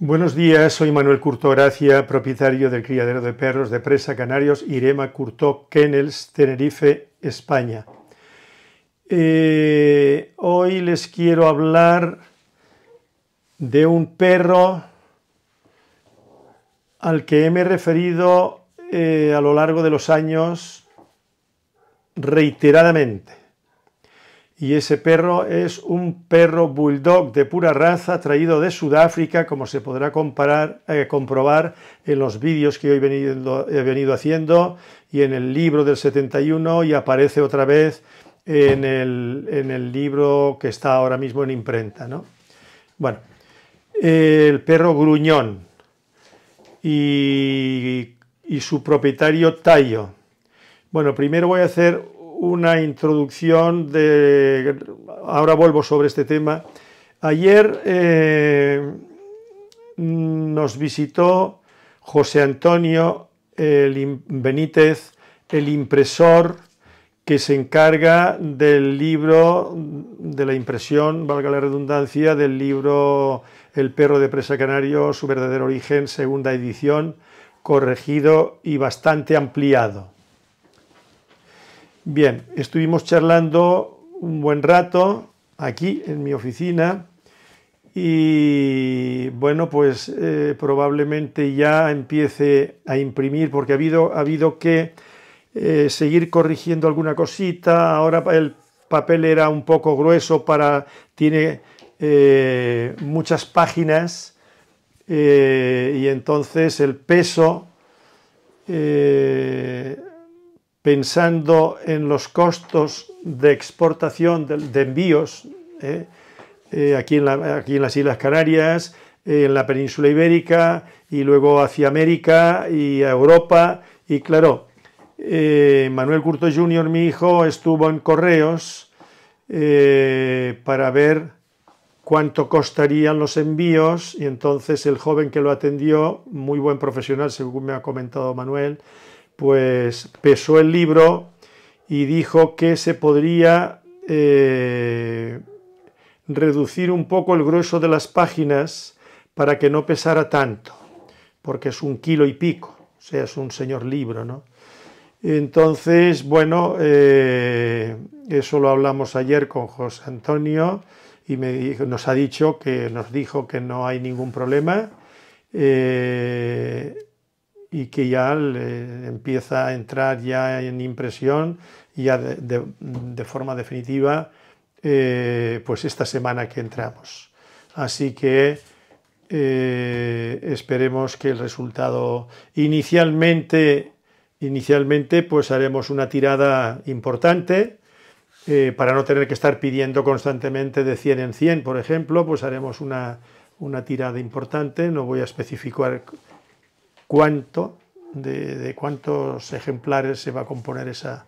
Buenos días, soy Manuel Curto Gracia, propietario del criadero de perros de presa Canarios Irema Curto Kennels, Tenerife, España. Eh, hoy les quiero hablar de un perro al que me he referido eh, a lo largo de los años reiteradamente y ese perro es un perro bulldog de pura raza traído de Sudáfrica, como se podrá comparar, eh, comprobar en los vídeos que hoy he venido, he venido, haciendo y en el libro del 71 y aparece otra vez en el, libro que está ahora mismo en imprenta. ¿no? Bueno, el perro gruñón y, y su propietario Tallo. Bueno, primero voy a hacer una introducción de... Ahora vuelvo sobre este tema. Ayer eh, nos visitó José Antonio Benítez, el impresor que se encarga del libro, de la impresión, valga la redundancia, del libro El perro de presa canario, su verdadero origen, segunda edición, corregido y bastante ampliado. Bien, estuvimos charlando un buen rato aquí en mi oficina y bueno, pues eh, probablemente ya empiece a imprimir porque ha habido, ha habido que eh, seguir corrigiendo alguna cosita. Ahora el papel era un poco grueso para, tiene eh, muchas páginas y entonces el peso pensando en los costos de exportación de, envíos ¿eh? Eh, aquí, en las Islas Canarias, en la península ibérica y luego hacia América y a Europa. Y claro, eh, Manuel Curto Jr., mi hijo, estuvo en Correos para ver cuánto costarían los envíos y entonces el joven que lo atendió, muy buen profesional, según me ha comentado Manuel, pues pesó el libro y dijo que se podría eh, reducir un poco el grueso de las páginas para que no pesara tanto, porque es un kilo y pico, o sea, es un señor libro, ¿no? Entonces, bueno, eh, eso lo hablamos ayer con José Antonio y me nos ha dicho que nos dijo que no hay ningún problema. Eh, y que ya empieza a entrar ya en impresión ya de, forma definitiva eh, pues esta semana que entramos. Así que eh, esperemos que el resultado inicialmente inicialmente pues haremos una tirada importante eh, para no tener que estar pidiendo constantemente de 100 en 100 por ejemplo pues haremos una, una tirada importante no voy a especificar cuánto, de, cuántos ejemplares se va a componer esa,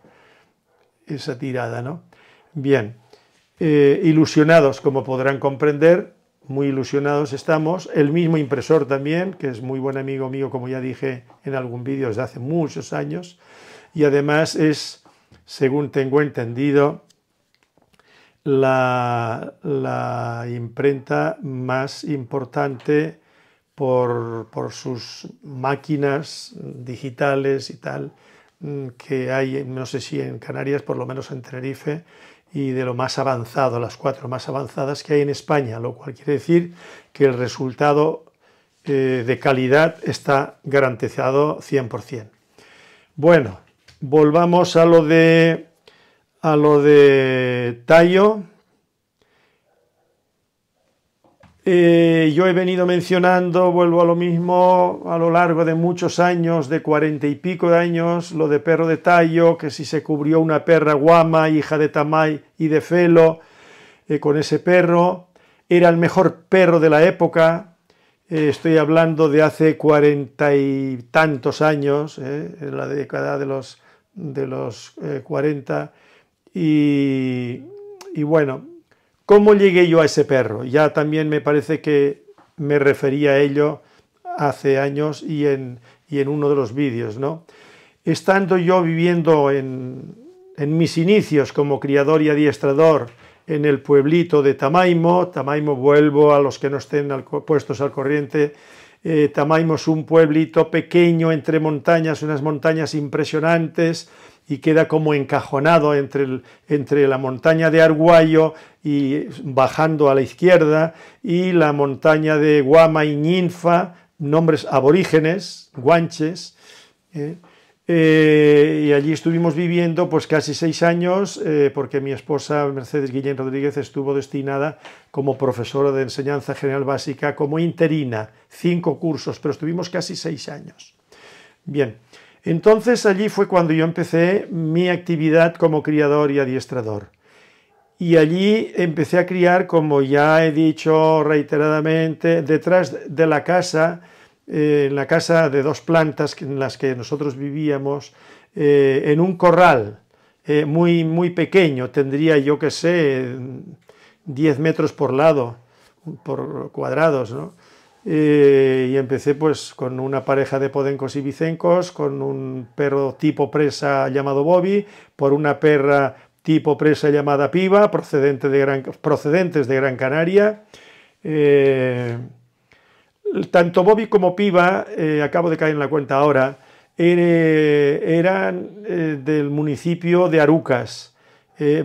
esa tirada. ¿no? Bien, eh, ilusionados, como podrán comprender, muy ilusionados estamos. El mismo impresor también, que es muy buen amigo mío, como ya dije en algún vídeo desde hace muchos años, y además es, según tengo entendido, la, la imprenta más importante por, sus máquinas eh, digitales y tal, mm, que hay, no sé si en Canarias, por lo menos en Tenerife, y de lo más avanzado, las cuatro más avanzadas que hay en España, lo cual quiere decir que el resultado eh, de calidad está garantizado 100%. Bueno, volvamos a lo de, a lo de Tallo. Eh, yo he venido mencionando, vuelvo a lo mismo, a lo largo de muchos años, de cuarenta y pico de años, lo de perro de tallo, que si se cubrió una perra guama, hija de Tamay y de Felo, eh, con ese perro, era el mejor perro de la época, eh, estoy hablando de hace cuarenta y tantos años, en la década de los, de los 40, y bueno, ¿Cómo llegué yo a ese perro? Ya también me parece que me refería a ello hace años y en, en uno de los vídeos, ¿no? Estando yo viviendo en, mis inicios como criador y adiestrador en el pueblito de Tamaimo, Tamaimo vuelvo a los que no estén puestos al corriente, eh, Tamaimo es un pueblito pequeño entre montañas, unas montañas impresionantes, y queda como encajonado entre, entre la montaña de Arguayo y bajando a la izquierda y la montaña de Guama y Ninfa, nombres aborígenes, guanches. ¿eh? Eh, y allí estuvimos viviendo pues casi seis años eh, porque mi esposa Mercedes Guillén Rodríguez estuvo destinada como profesora de enseñanza general básica como interina, cinco cursos, pero estuvimos casi seis años. Bien, entonces allí fue cuando yo empecé mi actividad como criador y adiestrador. Y allí empecé a criar, como ya he dicho reiteradamente, detrás de la casa, eh, en la casa de dos plantas en las que nosotros vivíamos, eh, en un corral eh, muy, muy pequeño, tendría yo que sé 10 metros por lado, por cuadrados, ¿no? Eh, y empecé pues con una pareja de podencos y vicencos, con un perro tipo presa llamado Bobby, por una perra tipo presa llamada Piva, procedentes de Gran Canaria. Eh, tanto Bobby como Piva, eh, acabo de caer en la cuenta ahora, eran del municipio de Arucas.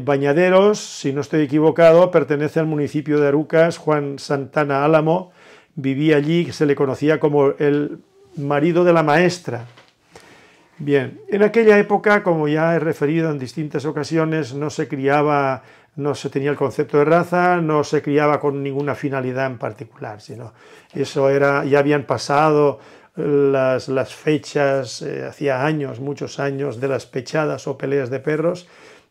Bañaderos, si no estoy equivocado, pertenece al municipio de Arucas, Juan Santana Álamo, vivía allí, se le conocía como el marido de la maestra. Bien, en aquella época, como ya he referido en distintas ocasiones, no se criaba, no se tenía el concepto de raza, no se criaba con ninguna finalidad en particular, sino eso era, ya habían pasado las, fechas, eh, hacía años, muchos años, de las pechadas o peleas de perros,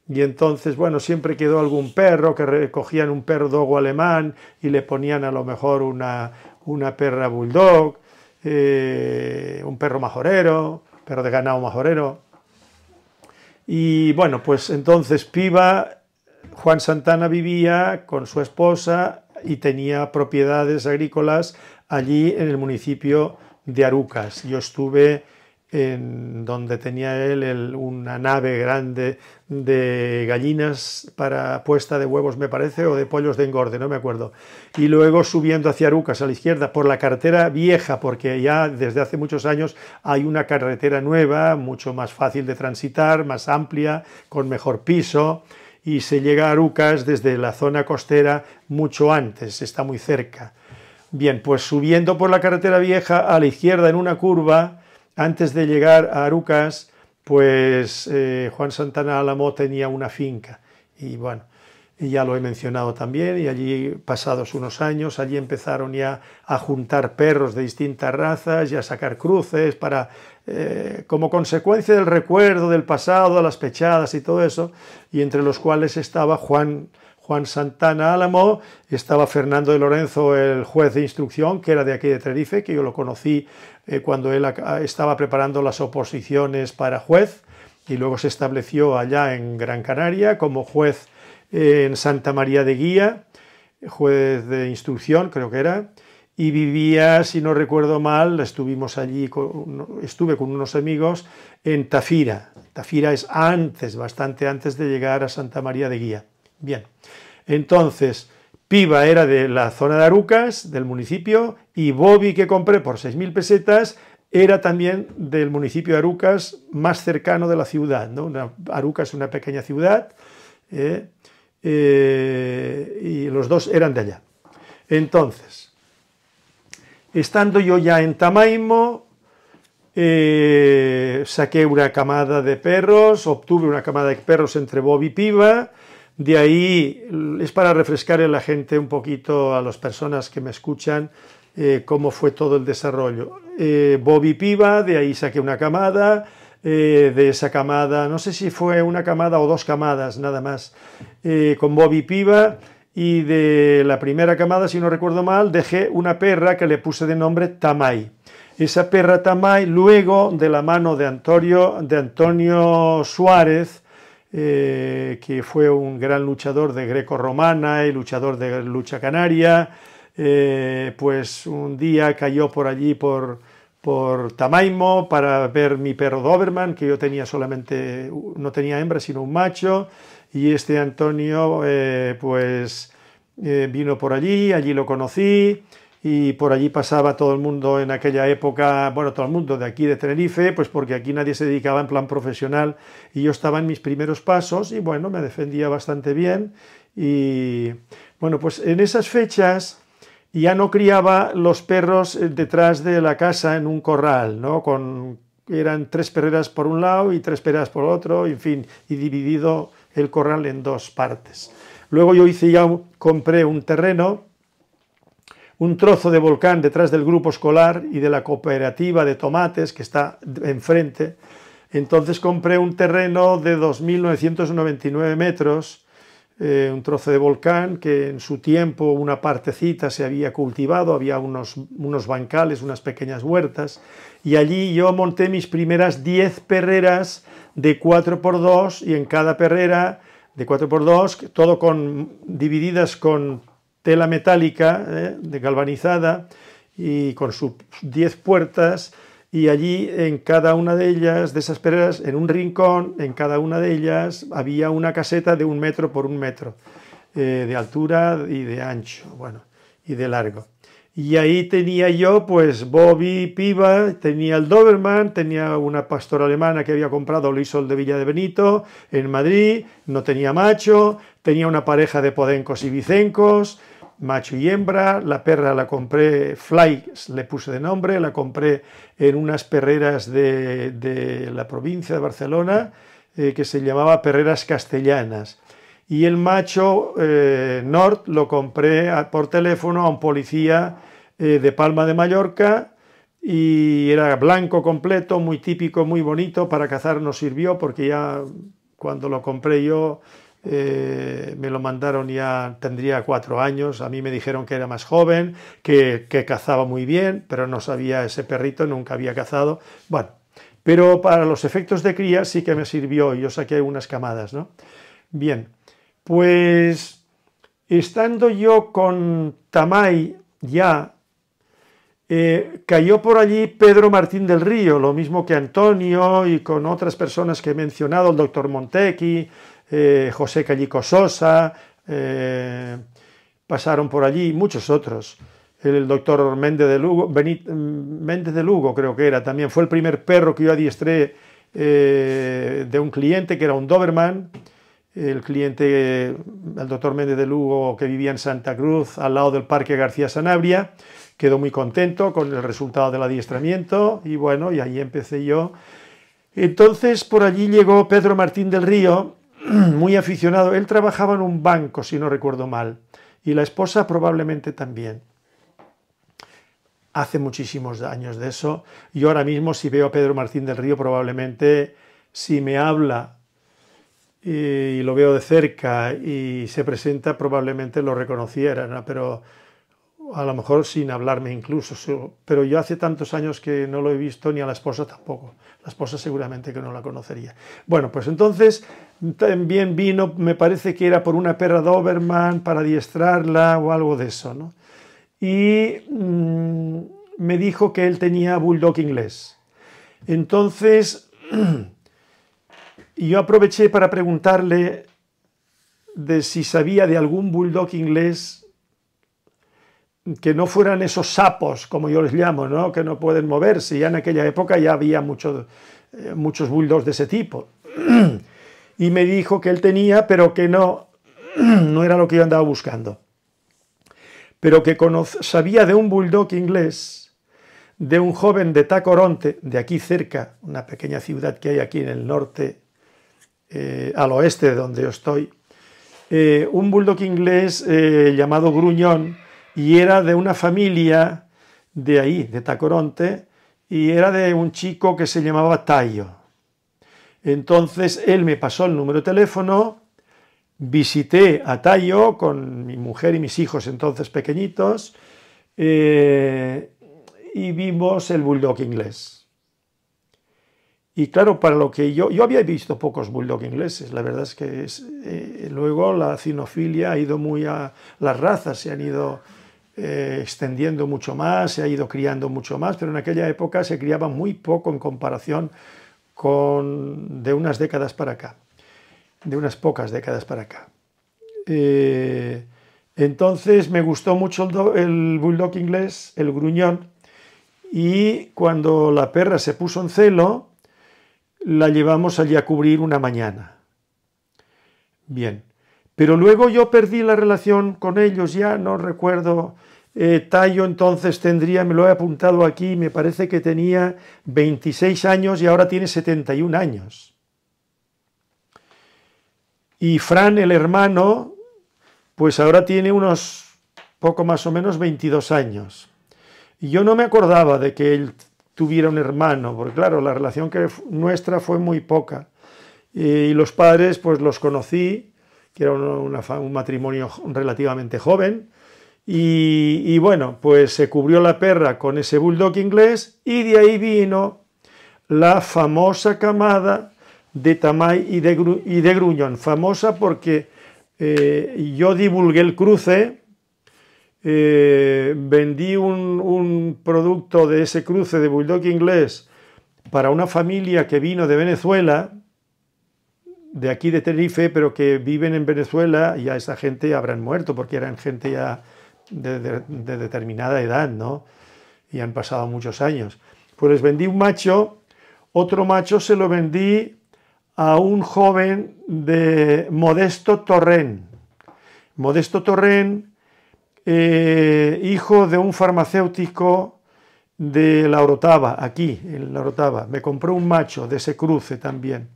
y entonces, bueno, siempre quedó algún perro, que recogían un perro dogo alemán y le ponían a lo mejor una, una perra bulldog, eh, un perro majorero, perro de ganado majorero. Y bueno, pues entonces Piba, Juan Santana vivía con su esposa y tenía propiedades agrícolas allí en el municipio de Arucas. Yo estuve en donde tenía él una nave grande de gallinas para puesta de huevos, me parece, o de pollos de engorde, no me acuerdo. Y luego subiendo hacia Arucas, a la izquierda, por la carretera vieja, porque ya desde hace muchos años hay una carretera nueva, mucho más fácil de transitar, más amplia, con mejor piso, y se llega a Arucas desde la zona costera mucho antes, está muy cerca. Bien, pues subiendo por la carretera vieja, a la izquierda, en una curva, antes de llegar a Arucas, pues eh, Juan Santana Álamo tenía una finca y bueno, ya lo he mencionado también, y allí pasados unos años, allí empezaron ya a juntar perros de distintas razas y a sacar cruces para, eh, como consecuencia del recuerdo del pasado, las pechadas y todo eso, y entre los cuales estaba Juan Juan Santana Álamo, estaba Fernando de Lorenzo, el juez de instrucción, que era de aquí de Tenerife, que yo lo conocí eh, cuando él ah, estaba preparando las oposiciones para juez, y luego se estableció allá en Gran Canaria como juez eh, en Santa María de Guía, juez de instrucción, creo que era, y vivía, si no recuerdo mal, estuvimos allí, estuve con unos amigos en Tafira. Tafira es antes, bastante antes de llegar a Santa María de Guía. Bien, entonces, Piva era de la zona de Arucas, del municipio, y Bobby, que compré por 6.000 pesetas, era también del municipio de Arucas, más cercano de la ciudad. ¿no? Arucas es una pequeña ciudad, ¿eh? Eh, y los dos eran de allá. Entonces, estando yo ya en Tamaimo, eh, saqué una camada de perros, obtuve una camada de perros entre Bobby y Piva, de ahí es para refrescar a la gente un poquito, a las personas que me escuchan, eh, cómo fue todo el desarrollo. Eh, Bobby Piva, de ahí saqué una camada, eh, de esa camada, no sé si fue una camada o dos camadas nada más, con Bobby Piva y de la primera camada, si no recuerdo mal, dejé una perra que le puse de nombre Tamay. Esa perra Tamay, luego de la mano de Antonio, de Antonio Suárez, eh, que fue un gran luchador de greco-romana y luchador de lucha canaria, eh, pues un día cayó por allí, por, Tamaimo, para ver mi perro Doberman, que yo tenía solamente, no tenía hembra, sino un macho, y este Antonio, eh, pues vino por allí, allí lo conocí, y por allí pasaba todo el mundo en aquella época, bueno, todo el mundo de aquí de Tenerife, pues porque aquí nadie se dedicaba en plan profesional y yo estaba en mis primeros pasos y bueno, me defendía bastante bien y bueno, pues en esas fechas ya no criaba los perros eh, detrás de la casa en un corral, ¿no? Con, eran tres perreras por un lado y tres perreras por otro, en fin, y dividido el corral en dos partes. Luego yo hice ya, compré un terreno, un trozo de volcán detrás del grupo escolar y de la cooperativa de tomates que está enfrente. Entonces compré un terreno de 2.999 metros, eh, un trozo de volcán que en su tiempo una partecita se había cultivado, había unos, unos bancales, unas pequeñas huertas, y allí yo monté mis primeras 10 perreras de 4x2 y en cada perrera de 4x2, todo con, divididas con tela metálica, eh, de galvanizada, y con sus 10 puertas, y allí en cada una de ellas, de esas pereras, en un rincón, en cada una de ellas, había una caseta de un metro por un metro, eh, de altura y de ancho, bueno, y de largo. Y ahí tenía yo, pues, Bobby Piva, tenía el Doberman, tenía una pastora alemana que había comprado, Luisol de Villa de Benito, en Madrid, no tenía macho, tenía una pareja de podencos y vicencos, macho y hembra, la perra la compré, Fly le puse de nombre, la compré en unas perreras de, de la provincia de Barcelona eh, que se llamaba Perreras Castellanas. Y el macho eh, Nord lo compré por teléfono a un policía eh, de Palma de Mallorca y era blanco completo, muy típico, muy bonito, para cazar no sirvió porque ya cuando lo compré yo eh, me lo mandaron ya, tendría cuatro años, a mí me dijeron que era más joven, que, cazaba muy bien, pero no sabía ese perrito, nunca había cazado. Bueno, pero para los efectos de cría sí que me sirvió, y yo saqué unas camadas, ¿no? Bien, pues estando yo con Tamay ya, eh, cayó por allí Pedro Martín del Río, lo mismo que Antonio y con otras personas que he mencionado, el doctor Montequi eh, José Callico Sosa, eh, pasaron por allí muchos otros. El doctor Méndez de Lugo, mm, Méndez de Lugo creo que era, también fue el primer perro que yo adiestré eh, de un cliente que era un Doberman. El cliente, el doctor Méndez de Lugo, que vivía en Santa Cruz, al lado del Parque García Sanabria, quedó muy contento con el resultado del adiestramiento y bueno, y ahí empecé yo. Entonces por allí llegó Pedro Martín del Río, muy aficionado. Él trabajaba en un banco, si no recuerdo mal, y la esposa probablemente también. Hace muchísimos años de eso. Yo ahora mismo, si veo a Pedro Martín del Río, probablemente si me habla eh, y lo veo de cerca y se presenta, probablemente lo reconociera, pero a lo mejor sin hablarme incluso, pero yo hace tantos años que no lo he visto ni a la esposa tampoco. La esposa seguramente que no la conocería. Bueno, pues entonces también vino, me parece que era por una perra Doberman para adiestrarla o algo de eso, ¿no? Y mm, me dijo que él tenía bulldog inglés. Entonces, yo aproveché para preguntarle de si sabía de algún bulldog inglés que no fueran esos sapos, como yo les llamo, ¿no? que no pueden moverse. Ya en aquella época ya había eh, muchos bulldogs de ese tipo. y me dijo que él tenía, pero que no, no era lo que yo andaba buscando. Pero que sabía de un bulldog inglés, de un joven de Tacoronte, de aquí cerca, una pequeña ciudad que hay aquí en el norte, eh, al oeste de donde yo estoy, eh, un bulldog inglés llamado Gruñón, y era de una familia de ahí, de Tacoronte, y era de un chico que se llamaba Tayo. Entonces él me pasó el número de teléfono, visité a Tayo con mi mujer y mis hijos entonces pequeñitos, eh, y vimos el bulldog inglés. Y claro, para lo que yo, yo había visto pocos bulldog ingleses, la verdad es que eh, luego la cinofilia ha ido muy a, las razas se han ido eh, extendiendo mucho más, se ha ido criando mucho más, pero en aquella época se criaba muy poco en comparación con de unas décadas para acá, de unas pocas décadas para acá. Eh, entonces me gustó mucho el bulldog inglés, el gruñón, y cuando la perra se puso en celo, la llevamos allí a cubrir una mañana. Bien, pero luego yo perdí la relación con ellos, ya no recuerdo. Eh, Tallo entonces tendría, me lo he apuntado aquí, me parece que tenía 26 años y ahora tiene 71 años. Y Fran, el hermano, pues ahora tiene unos poco más o menos 22 años. Y yo no me acordaba de que él tuviera un hermano, porque claro, la relación que nuestra fue muy poca. Eh, y los padres, pues los conocí que era un matrimonio relativamente joven. Y, bueno, pues se cubrió la perra con ese bulldog inglés y de ahí vino la famosa camada de Tamay y de, Gruñón, famosa porque eh, yo divulgué el cruce, eh, vendí un, un producto de ese cruce de bulldog inglés para una familia que vino de Venezuela, de aquí de Tenerife, pero que viven en Venezuela, y a esa gente habrán muerto porque eran gente ya de, determinada edad, ¿no? Y han pasado muchos años. Pues les vendí un macho, otro macho se lo vendí a un joven de Modesto Torren Modesto Torren eh, hijo de un farmacéutico de La Orotava, aquí, en La Orotava. Me compró un macho de ese cruce también.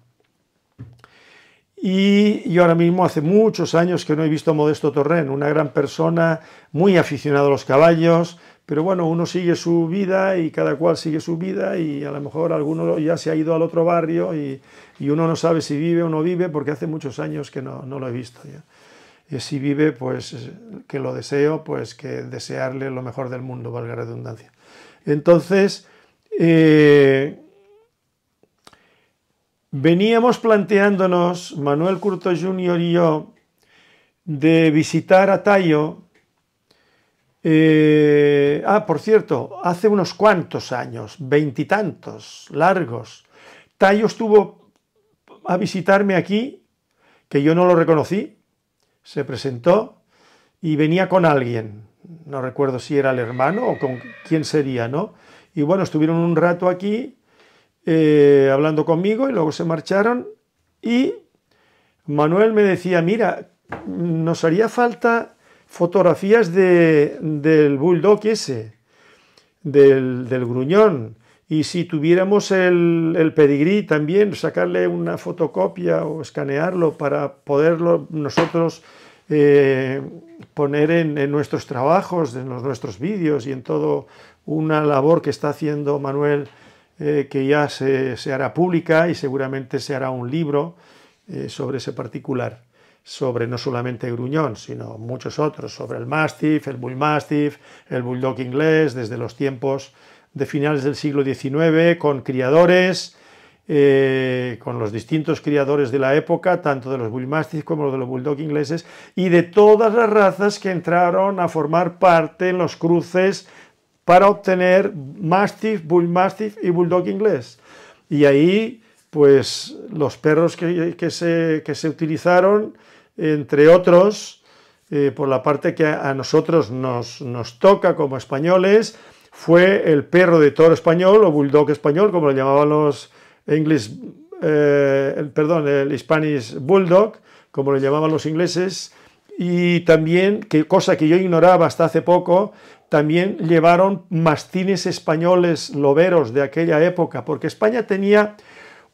Y yo ahora mismo hace muchos años que no he visto a Modesto torren una gran persona, muy aficionado a los caballos, pero bueno, uno sigue su vida y cada cual sigue su vida y a lo mejor alguno ya se ha ido al otro barrio y, uno no sabe si vive o no vive porque hace muchos años que no, no lo he visto. Ya. Y si vive, pues que lo deseo, pues que desearle lo mejor del mundo, valga la redundancia. Entonces, eh, Veníamos planteándonos, Manuel Curto Jr. y yo, de visitar a Tayo. Eh, ah, por cierto, hace unos cuantos años, veintitantos, largos, Tayo estuvo a visitarme aquí, que yo no lo reconocí, se presentó y venía con alguien, no recuerdo si era el hermano o con quién sería, ¿no? Y bueno, estuvieron un rato aquí eh, hablando conmigo y luego se marcharon y Manuel me decía, mira, nos haría falta fotografías del bulldog ese, del, gruñón, y si tuviéramos el, el, pedigrí también, sacarle una fotocopia o escanearlo para poderlo nosotros eh, poner en, nuestros trabajos, en los, nuestros vídeos y en todo una labor que está haciendo Manuel eh, que ya se, hará pública y seguramente se hará un libro eh, sobre ese particular, sobre no solamente Gruñón, sino muchos otros, sobre el Mastiff, el Bull Mastiff, el Bulldog inglés, desde los tiempos de finales del siglo XIX, con criadores, eh, con los distintos criadores de la época, tanto de los mastiff como de los Bulldog ingleses, y de todas las razas que entraron a formar parte en los cruces para obtener Mastiff, Bull Mastiff y Bulldog inglés. Y ahí, pues los perros que, se, que se, utilizaron, entre otros, eh, por la parte que a, nosotros nos, nos toca como españoles, fue el perro de toro español o bulldog español, como lo llamaban los ingleses... Eh, perdón, el Spanish Bulldog, como lo llamaban los ingleses, y también, que, cosa que yo ignoraba hasta hace poco, también llevaron mastines españoles loberos de aquella época, porque España tenía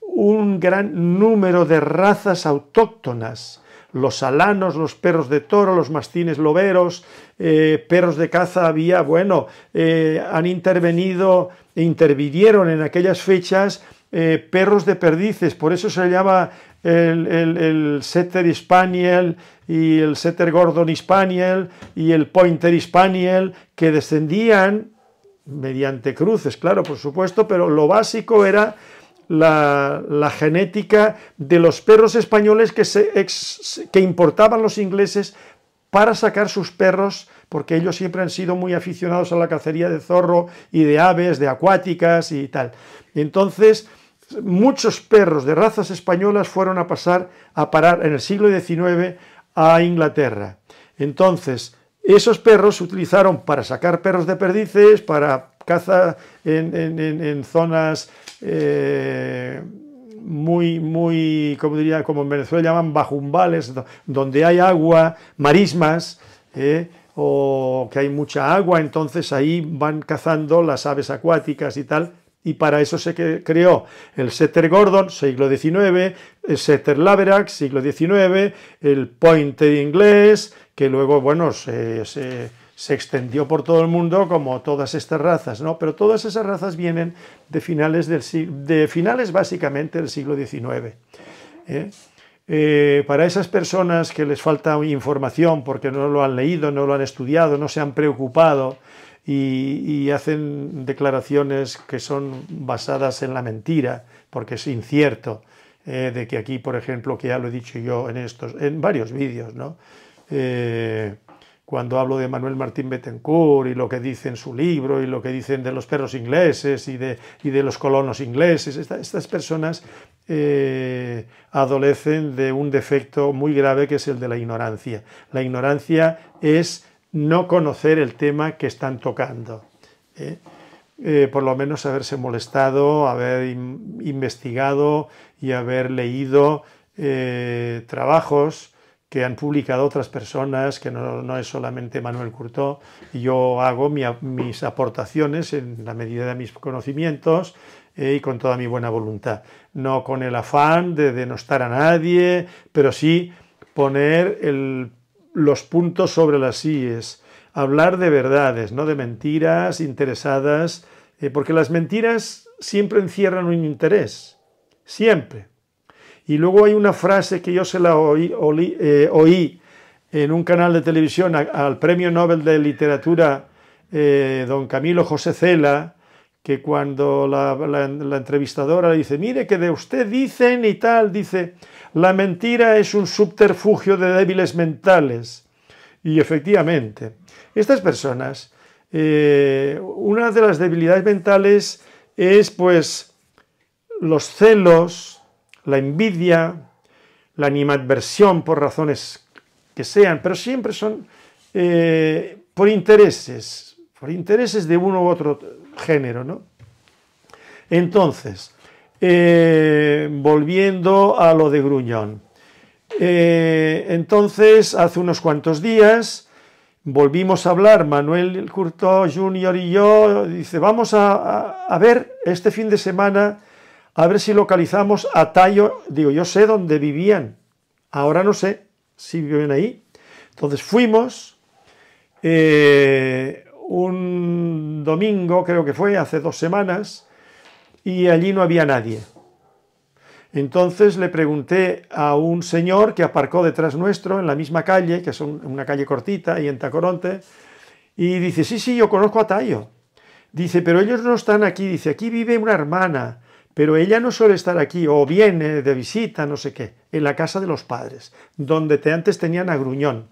un gran número de razas autóctonas. Los alanos, los perros de toro, los mastines loberos, eh, perros de caza había, bueno, eh, han intervenido, e intervinieron en aquellas fechas eh, perros de perdices, por eso se llama el, Setter Spaniel y el Setter Gordon Spaniel y el Pointer Spaniel, que descendían mediante cruces, claro, por supuesto, pero lo básico era la, genética de los perros españoles que, se que importaban los ingleses para sacar sus perros, porque ellos siempre han sido muy aficionados a la cacería de zorro y de aves, de acuáticas y tal. Entonces, Muchos perros de razas españolas fueron a pasar a parar en el siglo XIX a Inglaterra. Entonces, esos perros se utilizaron para sacar perros de perdices, para caza en, zonas eh, muy, muy, como diría, como en Venezuela llaman bajumbales, donde hay agua, marismas, eh, o que hay mucha agua, entonces ahí van cazando las aves acuáticas y tal, y para eso se creó el Setter Gordon, siglo XIX, el Setter Laverack, siglo XIX, el Pointer inglés, que luego, bueno, se, extendió por todo el mundo como todas estas razas, ¿no? Pero todas esas razas vienen de finales, del, de finales básicamente del siglo XIX. ¿eh? Eh, para esas personas que les falta información porque no lo han leído, no lo han estudiado, no se han preocupado, y, hacen declaraciones que son basadas en la mentira, porque es incierto, eh, de que aquí, por ejemplo, que ya lo he dicho yo en estos, en varios vídeos, ¿no? Eh, cuando hablo de Manuel Martín Betancourt y lo que dice en su libro y lo que dicen de los perros ingleses y de, los colonos ingleses, estas personas eh, adolecen de un defecto muy grave que es el de la ignorancia. La ignorancia es no conocer el tema que están tocando. ¿eh? Eh, por lo menos haberse molestado, haber investigado y haber leído eh, trabajos que han publicado otras personas, que no, es solamente Manuel Curtó, yo hago mis aportaciones en la medida de mis conocimientos y con toda mi buena voluntad. No con el afán de denostar a nadie, pero sí poner el los puntos sobre las es hablar de verdades, no de mentiras interesadas, eh, porque las mentiras siempre encierran un interés, siempre. Y luego hay una frase que yo se la oí, eh, en un canal de televisión al Premio Nobel de Literatura, eh, don Camilo José Cela, que cuando la, la entrevistadora le dice, mire que de usted dicen y tal, dice, la mentira es un subterfugio de débiles mentales. Y efectivamente, estas personas, eh, una de las debilidades mentales es pues los celos, la envidia, la animadversión por razones que sean, pero siempre son eh, por intereses, por intereses de uno u otro género, ¿no? Entonces, eh, volviendo a lo de Gruñón. Eh, entonces, hace unos cuantos días, volvimos a hablar, Manuel Curto Junior y yo, dice, vamos a, ver este fin de semana, a ver si localizamos a tallo digo, yo sé dónde vivían, ahora no sé si viven ahí. Entonces fuimos, eh, un domingo creo que fue, hace dos semanas, y allí no había nadie. Entonces le pregunté a un señor que aparcó detrás nuestro en la misma calle, que es una calle cortita y en Tacoronte, y dice, sí, sí, yo conozco a Tayo. Dice, pero ellos no están aquí, dice, aquí vive una hermana, pero ella no suele estar aquí, o viene de visita, no sé qué, en la casa de los padres, donde te antes tenían a Gruñón.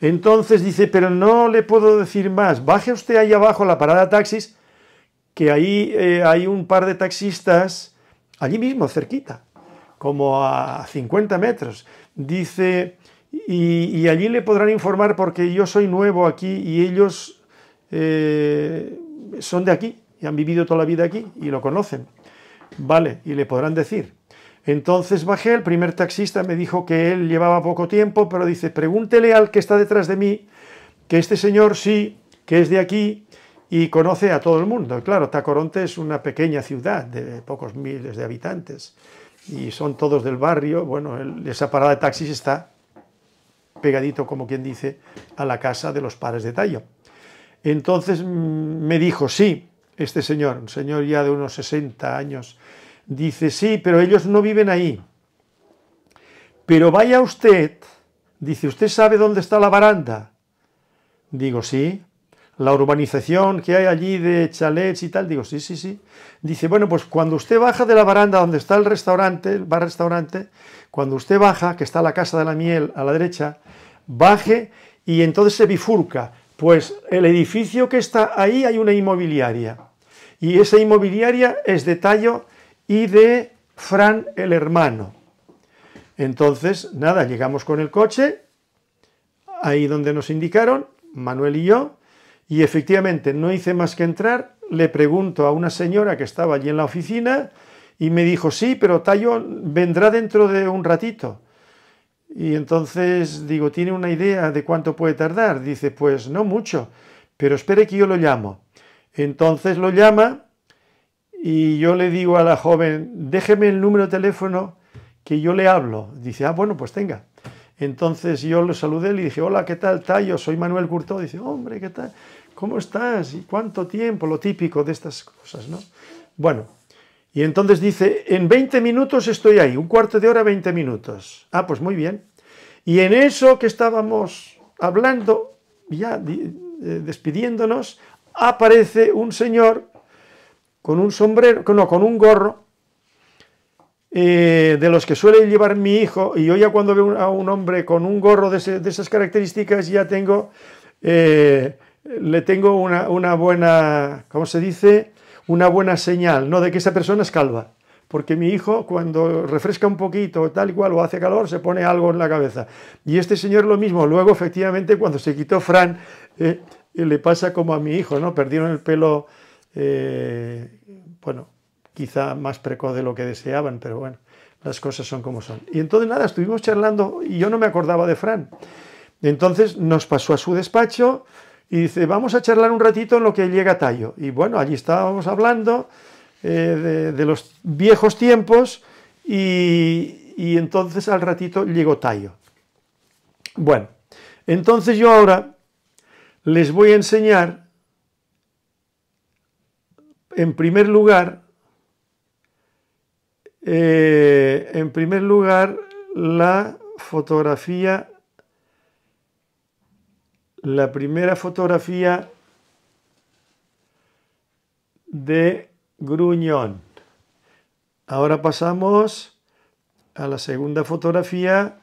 Entonces dice, pero no le puedo decir más, baje usted ahí abajo a la parada taxis que ahí eh, hay un par de taxistas allí mismo, cerquita, como a 50 metros. Dice, y, allí le podrán informar porque yo soy nuevo aquí y ellos eh, son de aquí y han vivido toda la vida aquí y lo conocen. Vale, y le podrán decir. Entonces bajé, el primer taxista me dijo que él llevaba poco tiempo, pero dice, pregúntele al que está detrás de mí, que este señor sí, que es de aquí, y conoce a todo el mundo. Claro, Tacoronte es una pequeña ciudad de pocos miles de habitantes y son todos del barrio. Bueno, esa parada de taxis está pegadito, como quien dice, a la casa de los padres de Tallo. Entonces mm, me dijo, sí, este señor, un señor ya de unos 60 años, dice, sí, pero ellos no viven ahí. Pero vaya usted, dice, ¿usted sabe dónde está la baranda? Digo, sí la urbanización que hay allí de chalets y tal. Digo, sí, sí, sí. Dice, bueno, pues cuando usted baja de la baranda donde está el restaurante, el bar-restaurante, cuando usted baja, que está la Casa de la Miel a la derecha, baje y entonces se bifurca. Pues el edificio que está ahí hay una inmobiliaria. Y esa inmobiliaria es de Tallo y de Fran el hermano. Entonces, nada, llegamos con el coche, ahí donde nos indicaron, Manuel y yo, y efectivamente no hice más que entrar, le pregunto a una señora que estaba allí en la oficina y me dijo, sí, pero Tayo vendrá dentro de un ratito. Y entonces digo, ¿tiene una idea de cuánto puede tardar? Dice, pues no mucho, pero espere que yo lo llamo. Entonces lo llama y yo le digo a la joven, déjeme el número de teléfono que yo le hablo. Dice, ah, bueno, pues tenga. Entonces yo le saludé, y le dije, hola, ¿qué tal, tallo Soy Manuel Curtó. Dice, hombre, ¿qué tal? ¿Cómo estás? ¿Y cuánto tiempo? Lo típico de estas cosas, ¿no? Bueno, y entonces dice, en 20 minutos estoy ahí, un cuarto de hora, 20 minutos. Ah, pues muy bien. Y en eso que estábamos hablando, ya eh, despidiéndonos, aparece un señor con un sombrero, no, con un gorro, eh, de los que suele llevar mi hijo, y yo ya cuando veo a un hombre con un gorro de, esas características, ya tengo, eh, le tengo una, buena, ¿cómo se dice? Una buena señal, ¿no? De que esa persona es calva. Porque mi hijo, cuando refresca un poquito, tal cual, o hace calor, se pone algo en la cabeza. Y este señor lo mismo. Luego, efectivamente, cuando se quitó Fran, eh, le pasa como a mi hijo, ¿no? Perdieron el pelo, bueno, quizá más precoz de lo que deseaban, pero bueno, las cosas son como son. Y entonces nada, estuvimos charlando y yo no me acordaba de Fran. Entonces nos pasó a su despacho y dice, vamos a charlar un ratito en lo que llega Tallo. Y bueno, allí estábamos hablando eh, de, los viejos tiempos y, y entonces al ratito llegó Tallo. Bueno, entonces yo ahora les voy a enseñar, en primer lugar, eh, en primer lugar, la fotografía, la primera fotografía de Gruñón. Ahora pasamos a la segunda fotografía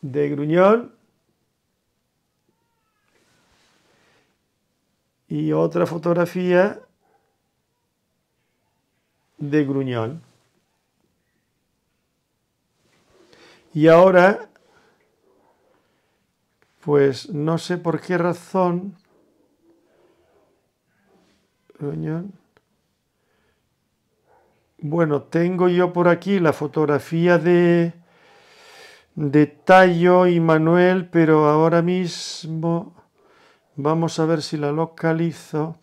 de Gruñón. Y otra fotografía de Gruñón. Y ahora, pues no sé por qué razón, bueno, tengo yo por aquí la fotografía de, de Tallo y Manuel, pero ahora mismo vamos a ver si la localizo.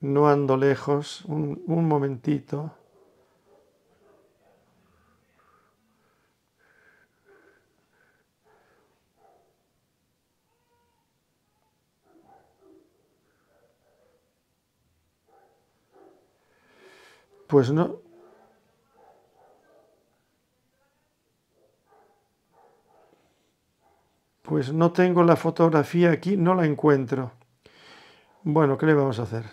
No ando lejos, un momentito. Pues no. Pues no tengo la fotografía aquí, no la encuentro. Bueno, ¿qué le vamos a hacer?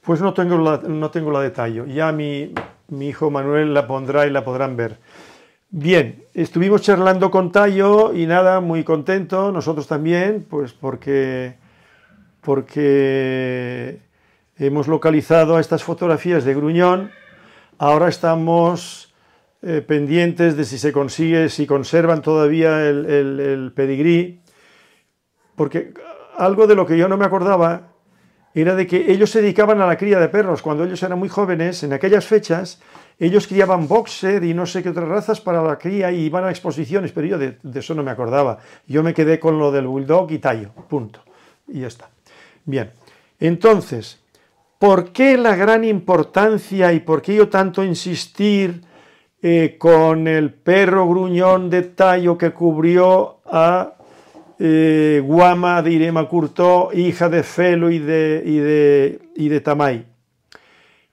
Pues no tengo la, no tengo la detalle. Ya mi, mi hijo Manuel la pondrá y la podrán ver. Bien, estuvimos charlando con Tallo y nada, muy contento, nosotros también, pues porque, hemos localizado a estas fotografías de Gruñón. Ahora estamos eh, pendientes de si se consigue, si conservan todavía el, el pedigrí, porque algo de lo que yo no me acordaba era de que ellos se dedicaban a la cría de perros. Cuando ellos eran muy jóvenes, en aquellas fechas, ellos criaban boxer y no sé qué otras razas para la cría y iban a exposiciones, pero yo de, eso no me acordaba. Yo me quedé con lo del bulldog y tallo, punto. Y ya está. Bien, entonces, ¿por qué la gran importancia y por qué yo tanto insistir eh, con el perro gruñón de tallo que cubrió a eh, Guama de Irema curto hija de Felo y de, y de, y de Tamay?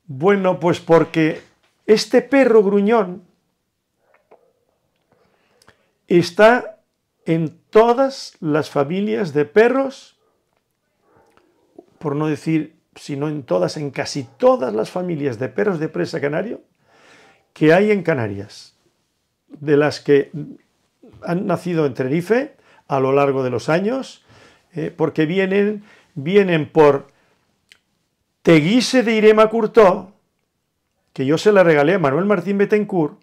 Bueno, pues porque este perro gruñón está en todas las familias de perros, por no decir, sino en todas, en casi todas las familias de perros de presa canario que hay en Canarias, de las que han nacido en Tenerife, a lo largo de los años, eh, porque vienen, vienen por Teguise de Irema Curtó, que yo se la regalé a Manuel Martín Betancourt,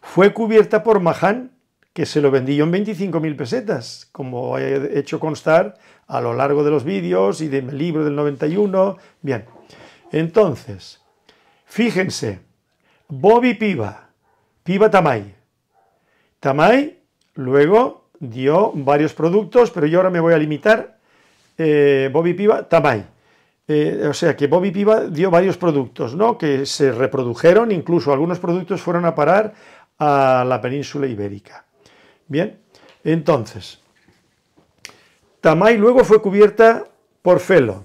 fue cubierta por Mahan, que se lo vendí yo en 25.000 pesetas, como he hecho constar a lo largo de los vídeos y de libro del 91. Bien, entonces, fíjense, Bobby Piva, Piva Tamay. Tamay, luego dio varios productos, pero yo ahora me voy a limitar, eh, Bobby Piva, Tamay. Eh, o sea que Bobby Piva dio varios productos, ¿no? Que se reprodujeron, incluso algunos productos fueron a parar a la península ibérica. Bien, entonces, Tamay luego fue cubierta por Felo.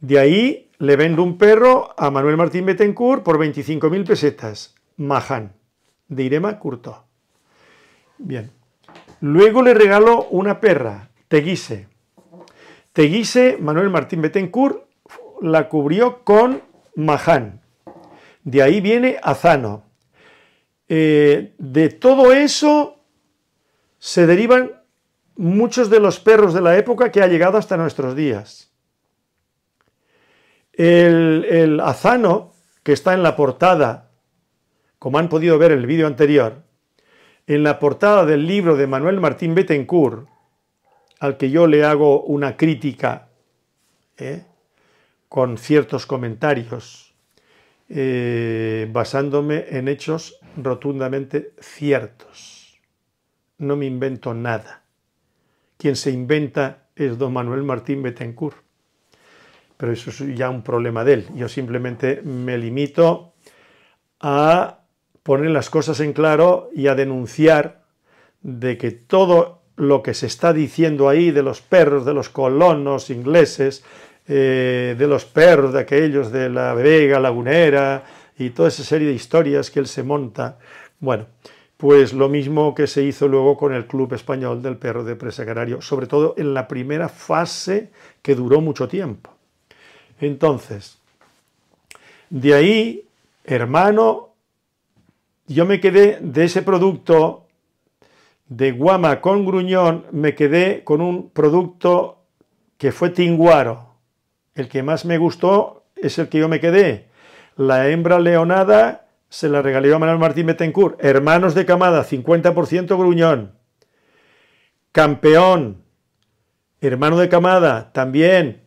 De ahí le vendo un perro a Manuel Martín Betancourt por 25.000 pesetas, Mahan, de Irema Curto. Bien. Luego le regaló una perra, Teguise. Teguise, Manuel Martín Betencourt, la cubrió con Maján. De ahí viene Azano. Eh, de todo eso se derivan muchos de los perros de la época que ha llegado hasta nuestros días. El, el azano, que está en la portada, como han podido ver en el vídeo anterior, en la portada del libro de Manuel Martín Bettencourt, al que yo le hago una crítica ¿eh? con ciertos comentarios, eh, basándome en hechos rotundamente ciertos. No me invento nada. Quien se inventa es don Manuel Martín Bettencourt. Pero eso es ya un problema de él. Yo simplemente me limito a poner las cosas en claro y a denunciar de que todo lo que se está diciendo ahí de los perros, de los colonos ingleses, eh, de los perros de aquellos de la Vega Lagunera y toda esa serie de historias que él se monta, bueno, pues lo mismo que se hizo luego con el Club Español del Perro de Presa Canario, sobre todo en la primera fase que duró mucho tiempo. Entonces, de ahí, hermano yo me quedé de ese producto de Guama con Gruñón, me quedé con un producto que fue Tinguaro. El que más me gustó es el que yo me quedé. La hembra leonada se la regalé a Manuel Martín Betancourt. Hermanos de Camada, 50% Gruñón. Campeón, hermano de Camada, también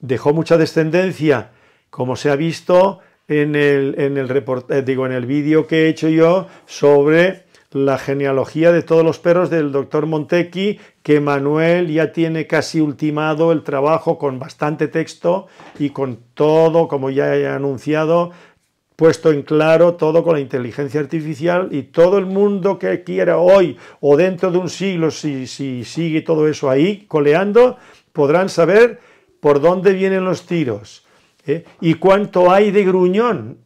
dejó mucha descendencia. Como se ha visto, en el, en eh, digo, en el vídeo que he hecho yo sobre la genealogía de todos los perros del doctor Montequi que Manuel ya tiene casi ultimado el trabajo con bastante texto y con todo, como ya he anunciado, puesto en claro todo con la inteligencia artificial y todo el mundo que quiera hoy o dentro de un siglo, si, si sigue todo eso ahí coleando, podrán saber por dónde vienen los tiros ¿eh? ¿Y cuánto hay de gruñón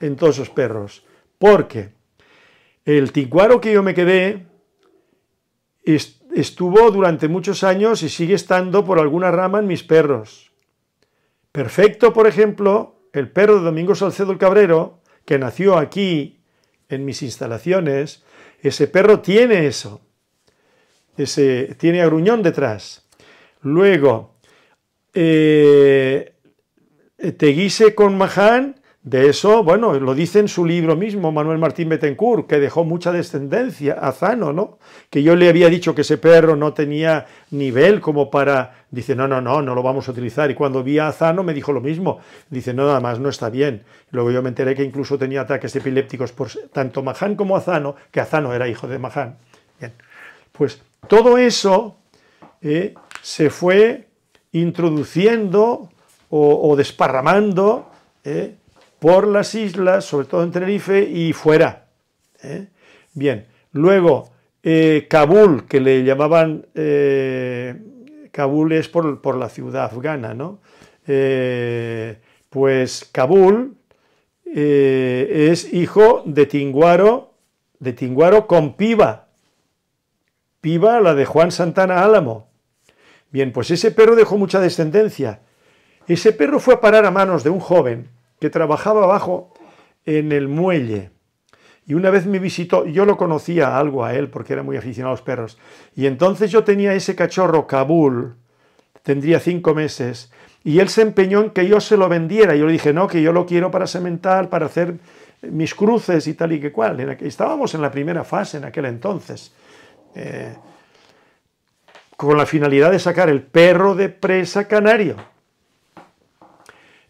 en todos esos perros? Porque el ticuaro que yo me quedé estuvo durante muchos años y sigue estando por alguna rama en mis perros. Perfecto, por ejemplo, el perro de Domingo Salcedo el Cabrero, que nació aquí en mis instalaciones, ese perro tiene eso. Ese, tiene a gruñón detrás. Luego, eh, eh, te guise con Mahan, de eso, bueno, lo dice en su libro mismo Manuel Martín Betancourt, que dejó mucha descendencia a Zano, ¿no? Que yo le había dicho que ese perro no tenía nivel como para... Dice, no, no, no, no lo vamos a utilizar. Y cuando vi a Zano me dijo lo mismo. Dice, no, nada más, no está bien. Luego yo me enteré que incluso tenía ataques epilépticos por tanto Mahan como Azano, que Azano era hijo de Mahan. Bien, pues todo eso eh, se fue introduciendo o, desparramando ¿eh? por las islas, sobre todo en Tenerife y fuera. ¿eh? Bien, luego eh, Kabul, que le llamaban Kabul es por, la ciudad afgana, ¿no? pues Kabul es hijo de Tinguaro, de Tinguaro con Piva. Piva, la de Juan Santana Álamo. Bien, pues ese perro dejó mucha descendencia. Ese perro fue a parar a manos de un joven que trabajaba abajo en el muelle. Y una vez me visitó, yo lo conocía algo a él porque era muy aficionado a los perros. Y entonces yo tenía ese cachorro cabul, tendría cinco meses, y él se empeñó en que yo se lo vendiera. Yo le dije, no, que yo lo quiero para sementar, para hacer mis cruces y tal y que cual. Estábamos en la primera fase en aquel entonces. Eh, con la finalidad de sacar el perro de presa canario.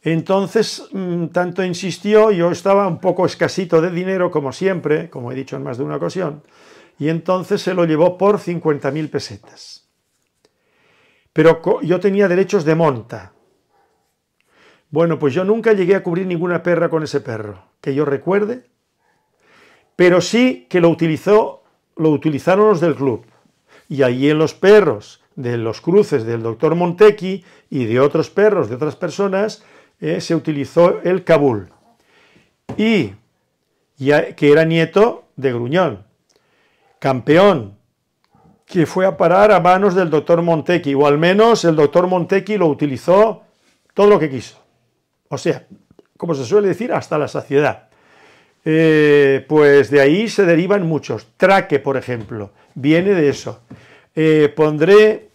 Entonces, mm, tanto insistió, yo estaba un poco escasito de dinero, como siempre, como he dicho en más de una ocasión, y entonces se lo llevó por 50.000 pesetas. Pero yo tenía derechos de monta. Bueno, pues yo nunca llegué a cubrir ninguna perra con ese perro, que yo recuerde, pero sí que lo utilizó, lo utilizaron los del club. Y allí en los perros de los cruces del doctor Montequi y de otros perros de otras personas, eh, se utilizó el Kabul, y ya, que era nieto de Gruñón, campeón, que fue a parar a manos del doctor Montequi, o al menos el doctor Montequi lo utilizó todo lo que quiso. O sea, como se suele decir, hasta la saciedad. Eh, pues de ahí se derivan muchos. Traque, por ejemplo, viene de eso. Eh, pondré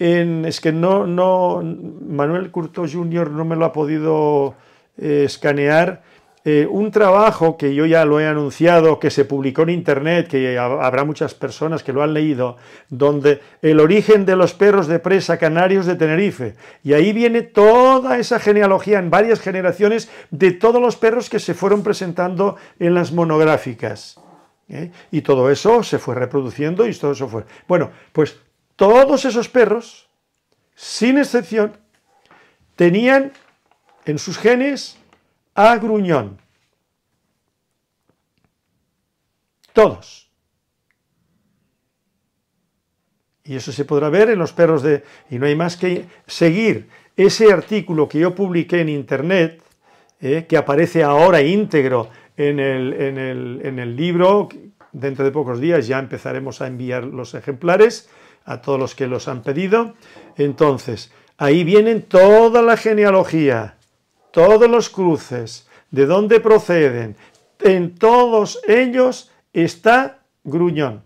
es que no, no, Manuel Curto Jr. no me lo ha podido eh, escanear. Eh, un trabajo que yo ya lo he anunciado, que se publicó en Internet, que habrá muchas personas que lo han leído, donde el origen de los perros de presa canarios de Tenerife. Y ahí viene toda esa genealogía en varias generaciones de todos los perros que se fueron presentando en las monográficas. ¿eh? Y todo eso se fue reproduciendo y todo eso fue... Bueno, pues todos esos perros, sin excepción, tenían en sus genes a gruñón. Todos. Y eso se podrá ver en los perros de... Y no hay más que seguir ese artículo que yo publiqué en Internet, eh, que aparece ahora íntegro en el libro, dentro de pocos días ya empezaremos a enviar los ejemplares, a todos los que los han pedido. Entonces, ahí vienen toda la genealogía, todos los cruces, de dónde proceden. En todos ellos está Gruñón,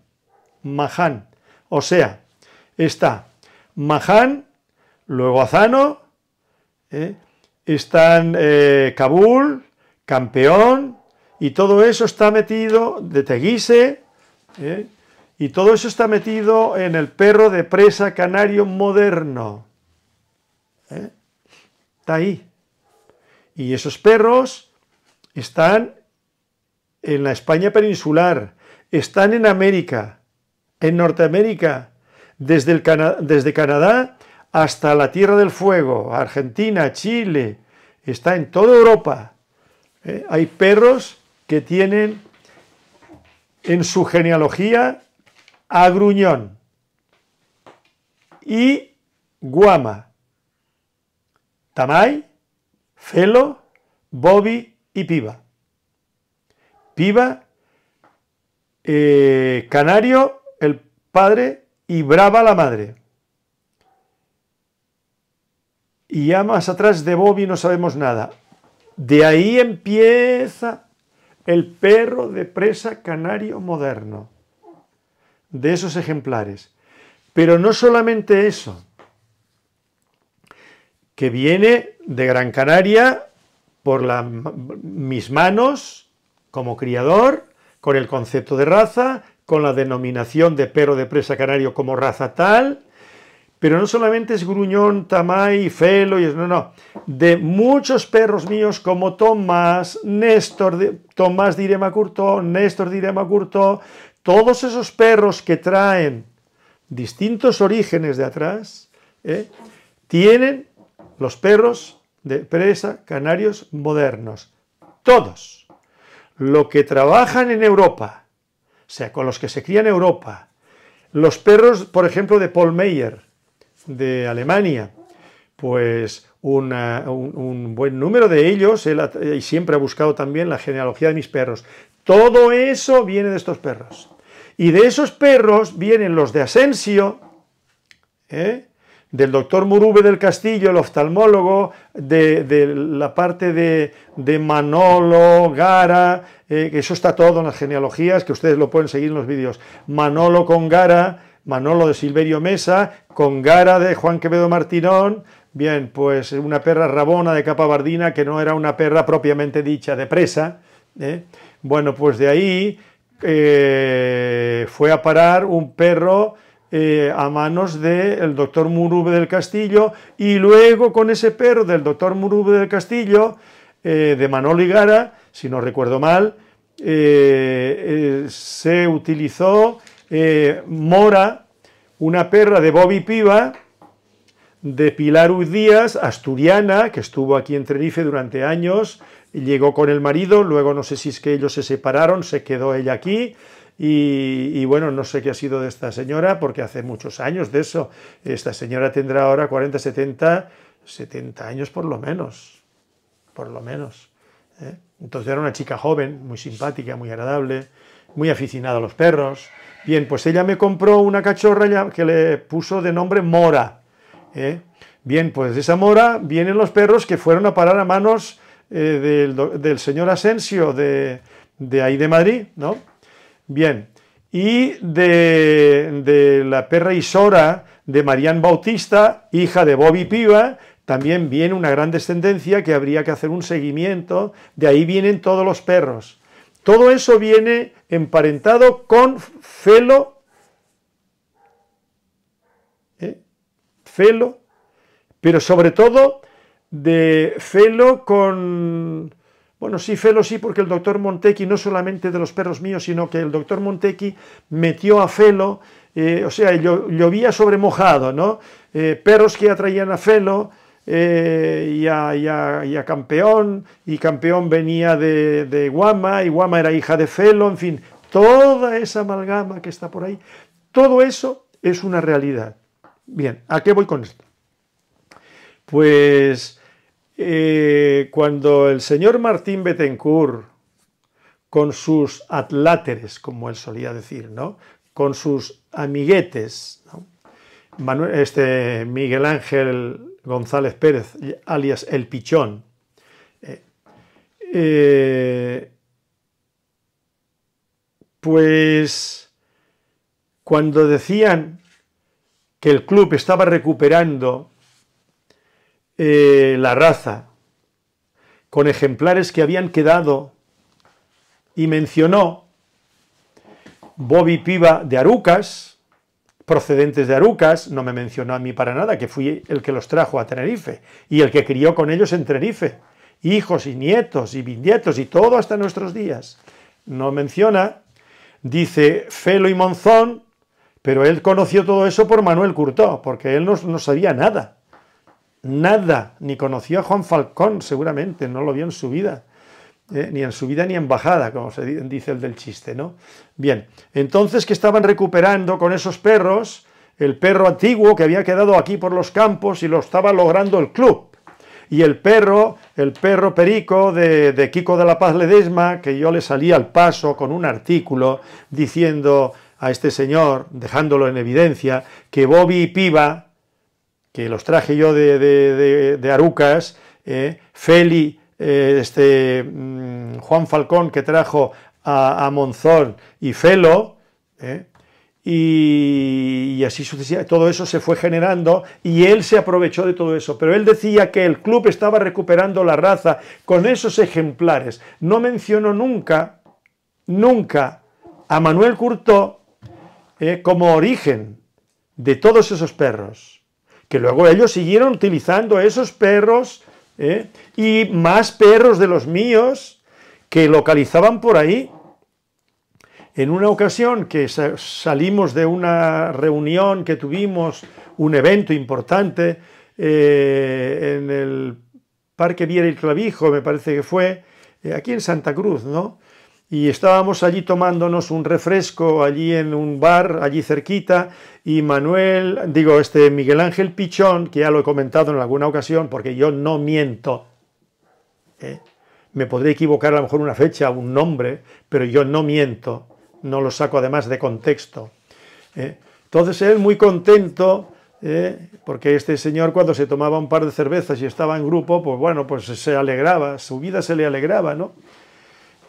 Maján. O sea, está Maján, luego Azano, ¿eh? están eh, Kabul, Campeón, y todo eso está metido de Teguise, ¿eh? Y todo eso está metido en el perro de presa canario moderno. ¿Eh? Está ahí. Y esos perros están en la España peninsular, están en América, en Norteamérica, desde, desde Canadá hasta la Tierra del Fuego, Argentina, Chile, está en toda Europa. ¿Eh? Hay perros que tienen en su genealogía Agruñón y Guama, Tamay, Felo, Bobby y Piba. Piba, eh, Canario, el padre y Brava la madre. Y ya más atrás de Bobby no sabemos nada. De ahí empieza el perro de presa canario moderno de esos ejemplares. Pero no solamente eso, que viene de Gran Canaria por mis manos como criador, con el concepto de raza, con la denominación de perro de presa canario como raza tal, pero no solamente es gruñón, tamay, felo, y no, no, de muchos perros míos como Tomás, Néstor, Tomás de Néstor de todos esos perros que traen distintos orígenes de atrás, ¿eh? tienen los perros de presa canarios modernos, todos. Lo que trabajan en Europa, o sea, con los que se crían en Europa, los perros, por ejemplo, de Paul Meyer, de Alemania, pues un, buen número de ellos, él y siempre ha buscado también la genealogía de mis perros. Todo eso viene de estos perros. Y de esos perros vienen los de Asensio, ¿eh? del doctor Murube del Castillo, el oftalmólogo, de, la parte de, Manolo, Gara, eh, que eso está todo en las genealogías, que ustedes lo pueden seguir en los vídeos, Manolo con Gara, Manolo de Silverio Mesa, con Gara de Juan Quevedo Martinón, bien, pues una perra rabona de capa bardina que no era una perra propiamente dicha de presa, ¿eh? bueno, pues de ahí eh, fue a parar un perro eh, a manos del doctor Murube del Castillo y luego con ese perro del doctor Murube del Castillo, eh, de Manolo Gara, si no recuerdo mal, se utilizó Mora, una perra de Bobby Piva, de Pilar Díaz asturiana, que estuvo aquí en Tenerife durante años, llegó con el marido, luego no sé si es que ellos se separaron, se quedó ella aquí. Y, bueno, no sé qué ha sido de esta señora, porque hace muchos años de eso. Esta señora tendrá ahora 40, 70, 70 años por lo menos. Por lo menos. ¿eh? Entonces era una chica joven, muy simpática, muy agradable, muy aficionada a los perros. Bien, pues ella me compró una cachorra que le puso de nombre Mora. ¿eh? Bien, pues de esa Mora vienen los perros que fueron a parar a manos eh, del, señor Asensio de, de, ahí de Madrid, ¿no? Bien, y de, de la perra Isora de Marían Bautista, hija de Bobby Piva, también viene una gran descendencia que habría que hacer un seguimiento, de ahí vienen todos los perros. Todo eso viene emparentado con Felo, ¿eh? Felo, pero sobre todo de Felo con... Bueno, sí, Felo sí, porque el doctor Montequi, no solamente de los perros míos, sino que el doctor Montequi metió a Felo, eh, o sea, llovía sobre mojado, ¿no? Eh, perros que atraían a Felo eh, y, a, Campeón, y Campeón venía de, Guama, y Guama era hija de Felo, en fin, toda esa amalgama que está por ahí, todo eso es una realidad. Bien, ¿a qué voy con esto? Pues eh, cuando el señor Martín Betancourt, con sus atláteres, como él solía decir, ¿no? con sus amiguetes, este Miguel Ángel González Pérez, alias El Pichón, eh, eh, pues cuando decían que el club estaba recuperando eh, la raza, con ejemplares que habían quedado, y mencionó Bobby Piva de Arucas, procedentes de Arucas, no me mencionó a mí para nada, que fui el que los trajo a Tenerife, y el que crió con ellos en Tenerife, hijos y nietos y bisnietos y todo hasta nuestros días. No menciona, dice Felo y Monzón, pero él conoció todo eso por Manuel Curtó, porque él no sabía nada nada, ni conoció a Juan Falcón seguramente, no lo vio en su vida, eh, ni en su vida ni en bajada, como se dice el del chiste, ¿no? Bien, entonces que estaban recuperando con esos perros, el perro antiguo que había quedado aquí por los campos y lo estaba logrando el club. Y el perro, el perro perico de, de Kiko de la Paz Ledesma, que yo le salí al paso con un artículo diciendo a este señor, dejándolo en evidencia, que Bobby y Piba, que los traje yo de, Arucas, ¿eh? Feli, eh, este, mm, Juan Falcón que trajo a, Monzón y Felo, ¿eh? y, así sucesivamente, todo eso se fue generando y él se aprovechó de todo eso, pero él decía que el club estaba recuperando la raza con esos ejemplares. No mencionó nunca, nunca a Manuel Curto como origen de todos esos perros que luego ellos siguieron utilizando esos perros ¿eh? y más perros de los míos que localizaban por ahí. En una ocasión que salimos de una reunión que tuvimos, un evento importante eh, en el Parque Viera y Clavijo, me parece que fue, eh, aquí en Santa Cruz, ¿no? y estábamos allí tomándonos un refresco, allí en un bar, allí cerquita, y Manuel, digo, este Miguel Ángel Pichón, que ya lo he comentado en alguna ocasión, porque yo no miento, ¿eh? me podré equivocar a lo mejor una fecha, un nombre, pero yo no miento, no lo saco además de contexto. ¿eh? Entonces él muy contento, ¿eh? porque este señor cuando se tomaba un par de cervezas y estaba en grupo, pues bueno, pues se alegraba, su vida se le alegraba, ¿no?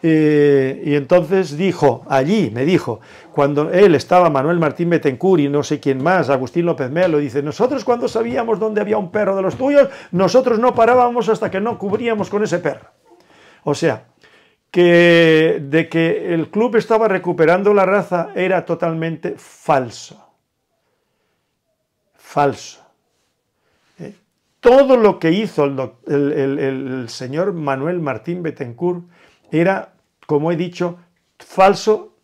y entonces dijo, allí me dijo, cuando él estaba Manuel Martín Betencur y no sé quién más, Agustín López Melo, dice, nosotros cuando sabíamos dónde había un perro de los tuyos, nosotros no parábamos hasta que no cubríamos con ese perro. O sea, que de que el club estaba recuperando la raza era totalmente falso. Falso. ¿Eh? Todo lo que hizo el, señor Manuel Martín Betencur era, como he dicho, falso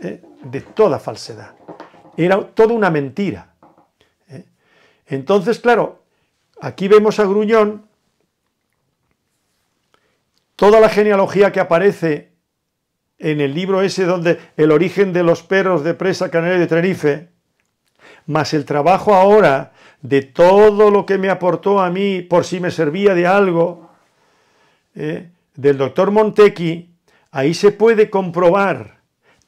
eh, de toda falsedad. Era toda una mentira. Eh. Entonces, claro, aquí vemos a Gruñón, toda la genealogía que aparece en el libro ese donde el origen de los perros de presa canaria de Tenerife, más el trabajo ahora de todo lo que me aportó a mí por si me servía de algo, ¿eh? del doctor Montequi, ahí se puede comprobar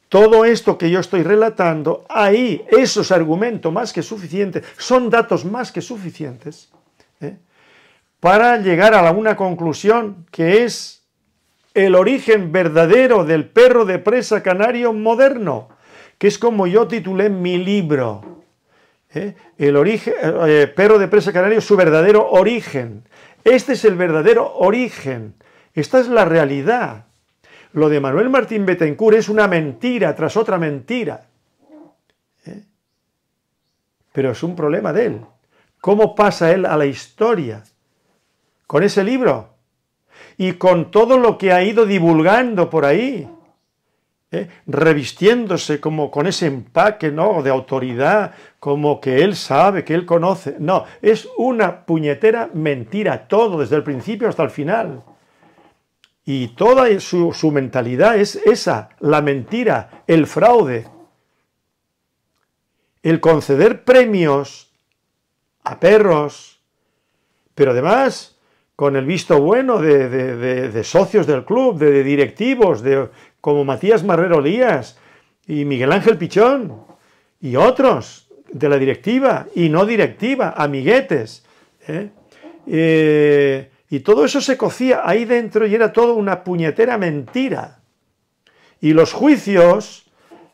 todo esto que yo estoy relatando, ahí esos argumentos más que suficientes, son datos más que suficientes ¿eh? para llegar a una conclusión que es el origen verdadero del perro de presa canario moderno, que es como yo titulé mi libro. ¿eh? El origen, eh, perro de presa canario, su verdadero origen. Este es el verdadero origen esta es la realidad. Lo de Manuel Martín Betancourt es una mentira tras otra mentira. ¿Eh? Pero es un problema de él. ¿Cómo pasa él a la historia? Con ese libro y con todo lo que ha ido divulgando por ahí, ¿Eh? revistiéndose como con ese empaque ¿no? de autoridad, como que él sabe, que él conoce. No, es una puñetera mentira todo, desde el principio hasta el final. Y toda su, mentalidad es esa, la mentira, el fraude. El conceder premios a perros, pero además con el visto bueno de, socios del club, de, directivos, de, como Matías Marrero Lías y Miguel Ángel Pichón y otros de la directiva y no directiva, amiguetes. ¿eh? eh y todo eso se cocía ahí dentro y era todo una puñetera mentira. Y los juicios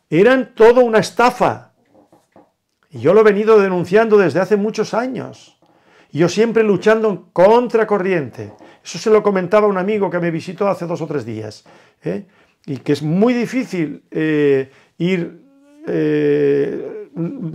eran todo una estafa. Y yo lo he venido denunciando desde hace muchos años. Y yo siempre luchando en contracorriente. Eso se lo comentaba un amigo que me visitó hace dos o tres días. ¿eh? Y que es muy difícil eh, ir eh,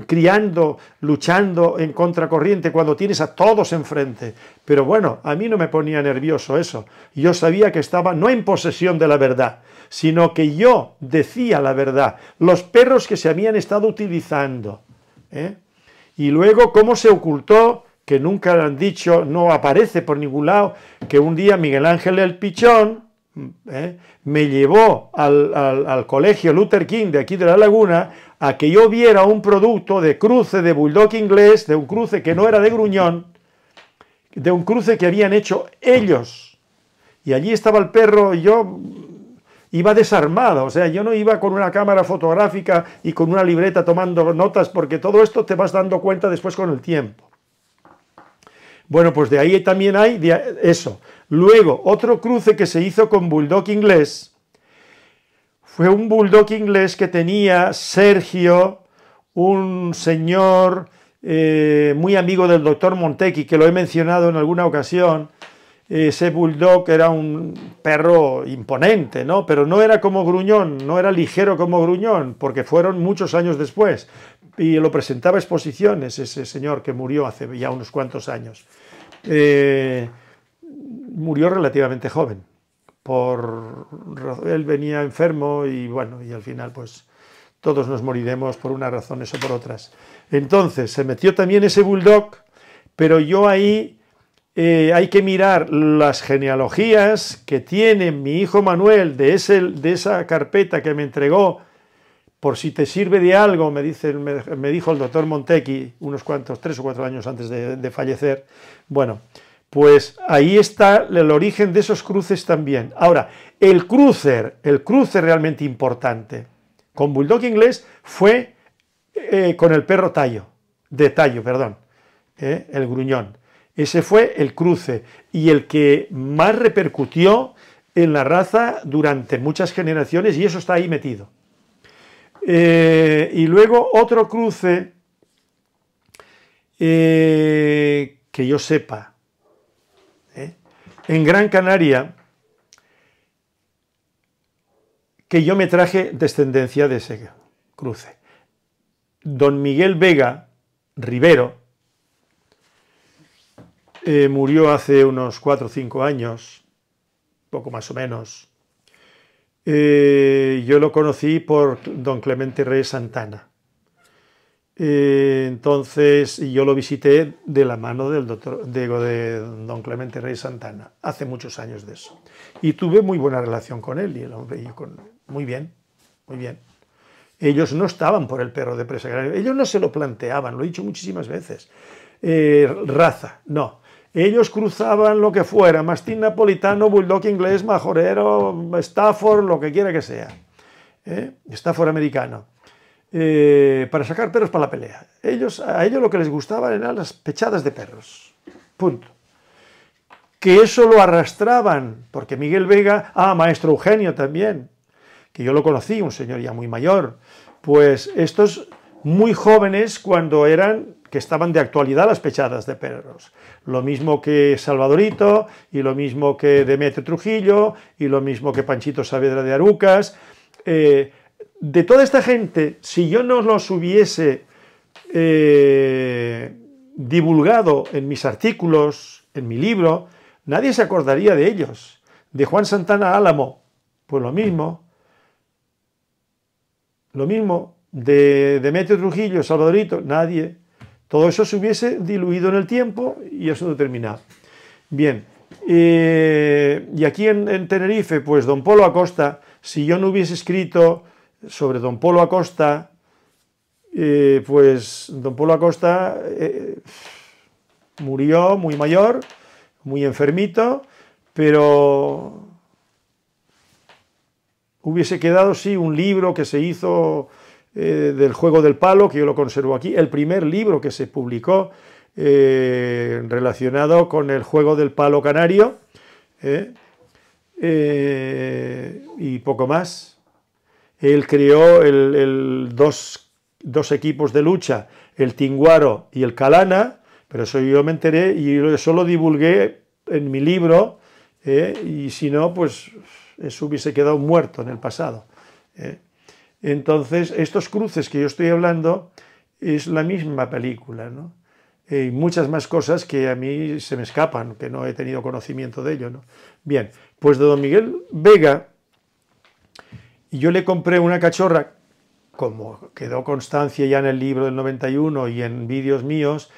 criando, luchando en contracorriente cuando tienes a todos enfrente. Pero bueno, a mí no me ponía nervioso eso. Yo sabía que estaba no en posesión de la verdad, sino que yo decía la verdad. Los perros que se habían estado utilizando. ¿eh? Y luego cómo se ocultó, que nunca han dicho, no aparece por ningún lado, que un día Miguel Ángel el Pichón, ¿eh? me llevó al, al, colegio Luther King de aquí de La Laguna a que yo viera un producto de cruce de bulldog inglés, de un cruce que no era de gruñón, de un cruce que habían hecho ellos. Y allí estaba el perro y yo iba desarmado, o sea, yo no iba con una cámara fotográfica y con una libreta tomando notas, porque todo esto te vas dando cuenta después con el tiempo. Bueno, pues de ahí también hay eso. Luego, otro cruce que se hizo con bulldog inglés fue un bulldog inglés que tenía Sergio, un señor eh, muy amigo del doctor Montequi, que lo he mencionado en alguna ocasión. Ese bulldog era un perro imponente, ¿no? Pero no era como gruñón, no era ligero como gruñón, porque fueron muchos años después. Y lo presentaba a exposiciones ese señor que murió hace ya unos cuantos años. Eh, murió relativamente joven. Por, él venía enfermo y bueno, y al final pues todos nos moriremos por unas razones o por otras. Entonces, se metió también ese bulldog, pero yo ahí eh, hay que mirar las genealogías que tiene mi hijo Manuel de, de esa carpeta que me entregó, por si te sirve de algo, me, dice, me, dijo el doctor Montequi, unos cuantos, tres o cuatro años antes de, de fallecer. Bueno, pues ahí está el origen de esos cruces también. Ahora, el crucer, el cruce realmente importante con Bulldog inglés fue eh, con el perro Tallo, de Tallo, perdón, eh, el gruñón. Ese fue el cruce y el que más repercutió en la raza durante muchas generaciones y eso está ahí metido. Eh, y luego otro cruce que yo sepa, en Gran Canaria que yo me traje descendencia de ese cruce. Don Miguel Vega Rivero eh, murió hace unos 4 o 5 años, poco más o menos. Eh, yo lo conocí por don Clemente Reyes Santana. Eh, entonces yo lo visité de la mano del doctor, Diego de don Clemente Rey Santana, hace muchos años de eso. Y tuve muy buena relación con él y el hombre, con, muy bien, muy bien. Ellos no estaban por el perro de presa ellos no se lo planteaban, lo he dicho muchísimas veces. Eh, raza, no, ellos cruzaban lo que fuera, mastín napolitano, bulldog inglés, majorero, Stafford, lo que quiera que sea. Eh, Stafford americano. Eh, para sacar perros para la pelea. Ellos, a ellos lo que les gustaba eran las pechadas de perros. Punto. Que eso lo arrastraban, porque Miguel Vega, ah, maestro Eugenio también, que yo lo conocí, un señor ya muy mayor, pues estos muy jóvenes cuando eran que estaban de actualidad las pechadas de perros. Lo mismo que Salvadorito, y lo mismo que Demetrio Trujillo, y lo mismo que Panchito Saavedra de Arucas. Eh, de toda esta gente, si yo no los hubiese eh, divulgado en mis artículos, en mi libro, nadie se acordaría de ellos. De Juan Santana Álamo, pues lo mismo. Lo mismo. De Demetrio Trujillo, Salvadorito, nadie. Todo eso se hubiese diluido en el tiempo y eso determinado. Bien. Eh, y aquí en Tenerife, pues don Polo Acosta, si yo no hubiese escrito sobre don Polo Acosta, eh, pues don Polo Acosta eh, murió muy mayor, muy enfermito, pero hubiese quedado, sí, un libro que se hizo eh, del juego del palo, que yo lo conservo aquí, el primer libro que se publicó relacionado con el juego del palo canario, y poco más. Él creó el, dos, equipos de lucha, el Tinguaro y el Calana, pero eso yo me enteré y eso lo divulgué en mi libro, eh, y si no, pues eso hubiese quedado muerto en el pasado. Eh. Entonces, estos cruces que yo estoy hablando es la misma película, ¿no? Eh, y muchas más cosas que a mí se me escapan, que no he tenido conocimiento de ello, ¿no? Bien, pues de Don Miguel Vega y yo le compré una cachorra, como quedó constancia ya en el libro del 91 y en vídeos míos,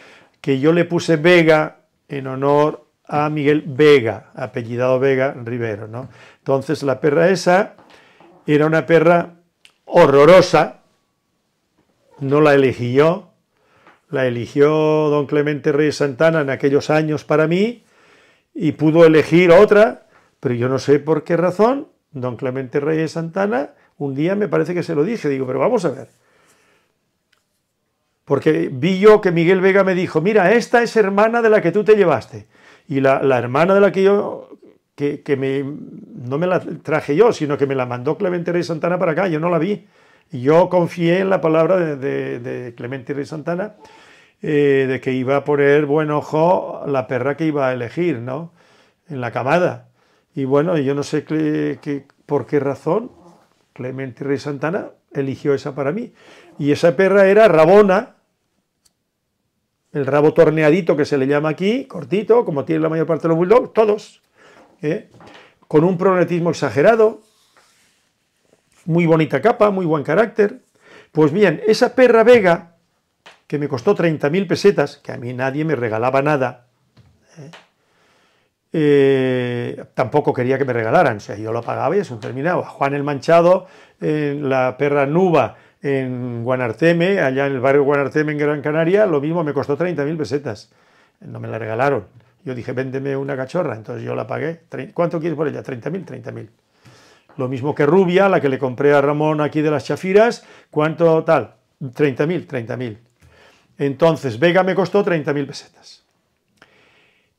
que yo le puse Vega en honor a Miguel Vega, apellidado Vega Rivero. ¿no? Entonces la perra esa era una perra horrorosa, no la elegí yo, la eligió don Clemente Reyes Santana en aquellos años para mí y pudo elegir otra, pero yo no sé por qué razón Don Clemente Reyes Santana, un día me parece que se lo dije, digo, pero vamos a ver. Porque vi yo que Miguel Vega me dijo, mira, esta es hermana de la que tú te llevaste. Y la, hermana de la que yo, que, me, no me la traje yo, sino que me la mandó Clemente Reyes Santana para acá, yo no la vi. Y Yo confié en la palabra de, Clemente Reyes Santana, eh, de que iba a poner buen ojo la perra que iba a elegir, ¿no? En la camada. Y bueno, yo no sé por qué razón Clemente Rey Santana eligió esa para mí. Y esa perra era Rabona, el rabo torneadito que se le llama aquí, cortito, como tiene la mayor parte de los bulldogs, todos, ¿eh? con un pronetismo exagerado, muy bonita capa, muy buen carácter. Pues bien, esa perra Vega, que me costó 30.000 pesetas, que a mí nadie me regalaba nada, ¿eh? Eh, tampoco quería que me regalaran, o sea, yo lo pagaba y eso terminaba. Juan el Manchado, la perra Nuba en Guanarteme, allá en el barrio Guanarteme en Gran Canaria, lo mismo me costó 30.000 pesetas, no me la regalaron. Yo dije, véndeme una cachorra, entonces yo la pagué. ¿Cuánto quieres por ella? 30.000, 30.000. Lo mismo que Rubia, la que le compré a Ramón aquí de las Chafiras, ¿cuánto tal? 30.000, 30.000. Entonces, Vega me costó 30.000 pesetas.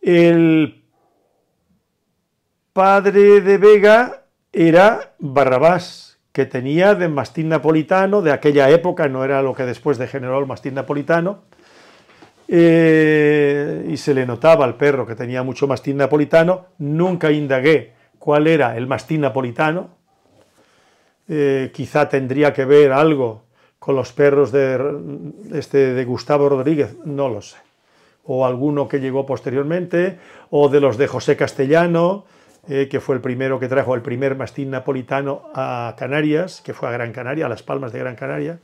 El padre de Vega era Barrabás, que tenía de mastín napolitano, de aquella época, no era lo que después degeneró el mastín napolitano, eh, y se le notaba al perro que tenía mucho mastín napolitano. Nunca indagué cuál era el mastín napolitano. Eh, quizá tendría que ver algo con los perros de, este, de Gustavo Rodríguez, no lo sé. O alguno que llegó posteriormente, o de los de José Castellano, eh, que fue el primero que trajo el primer mastín napolitano a Canarias, que fue a Gran Canaria, a Las Palmas de Gran Canaria,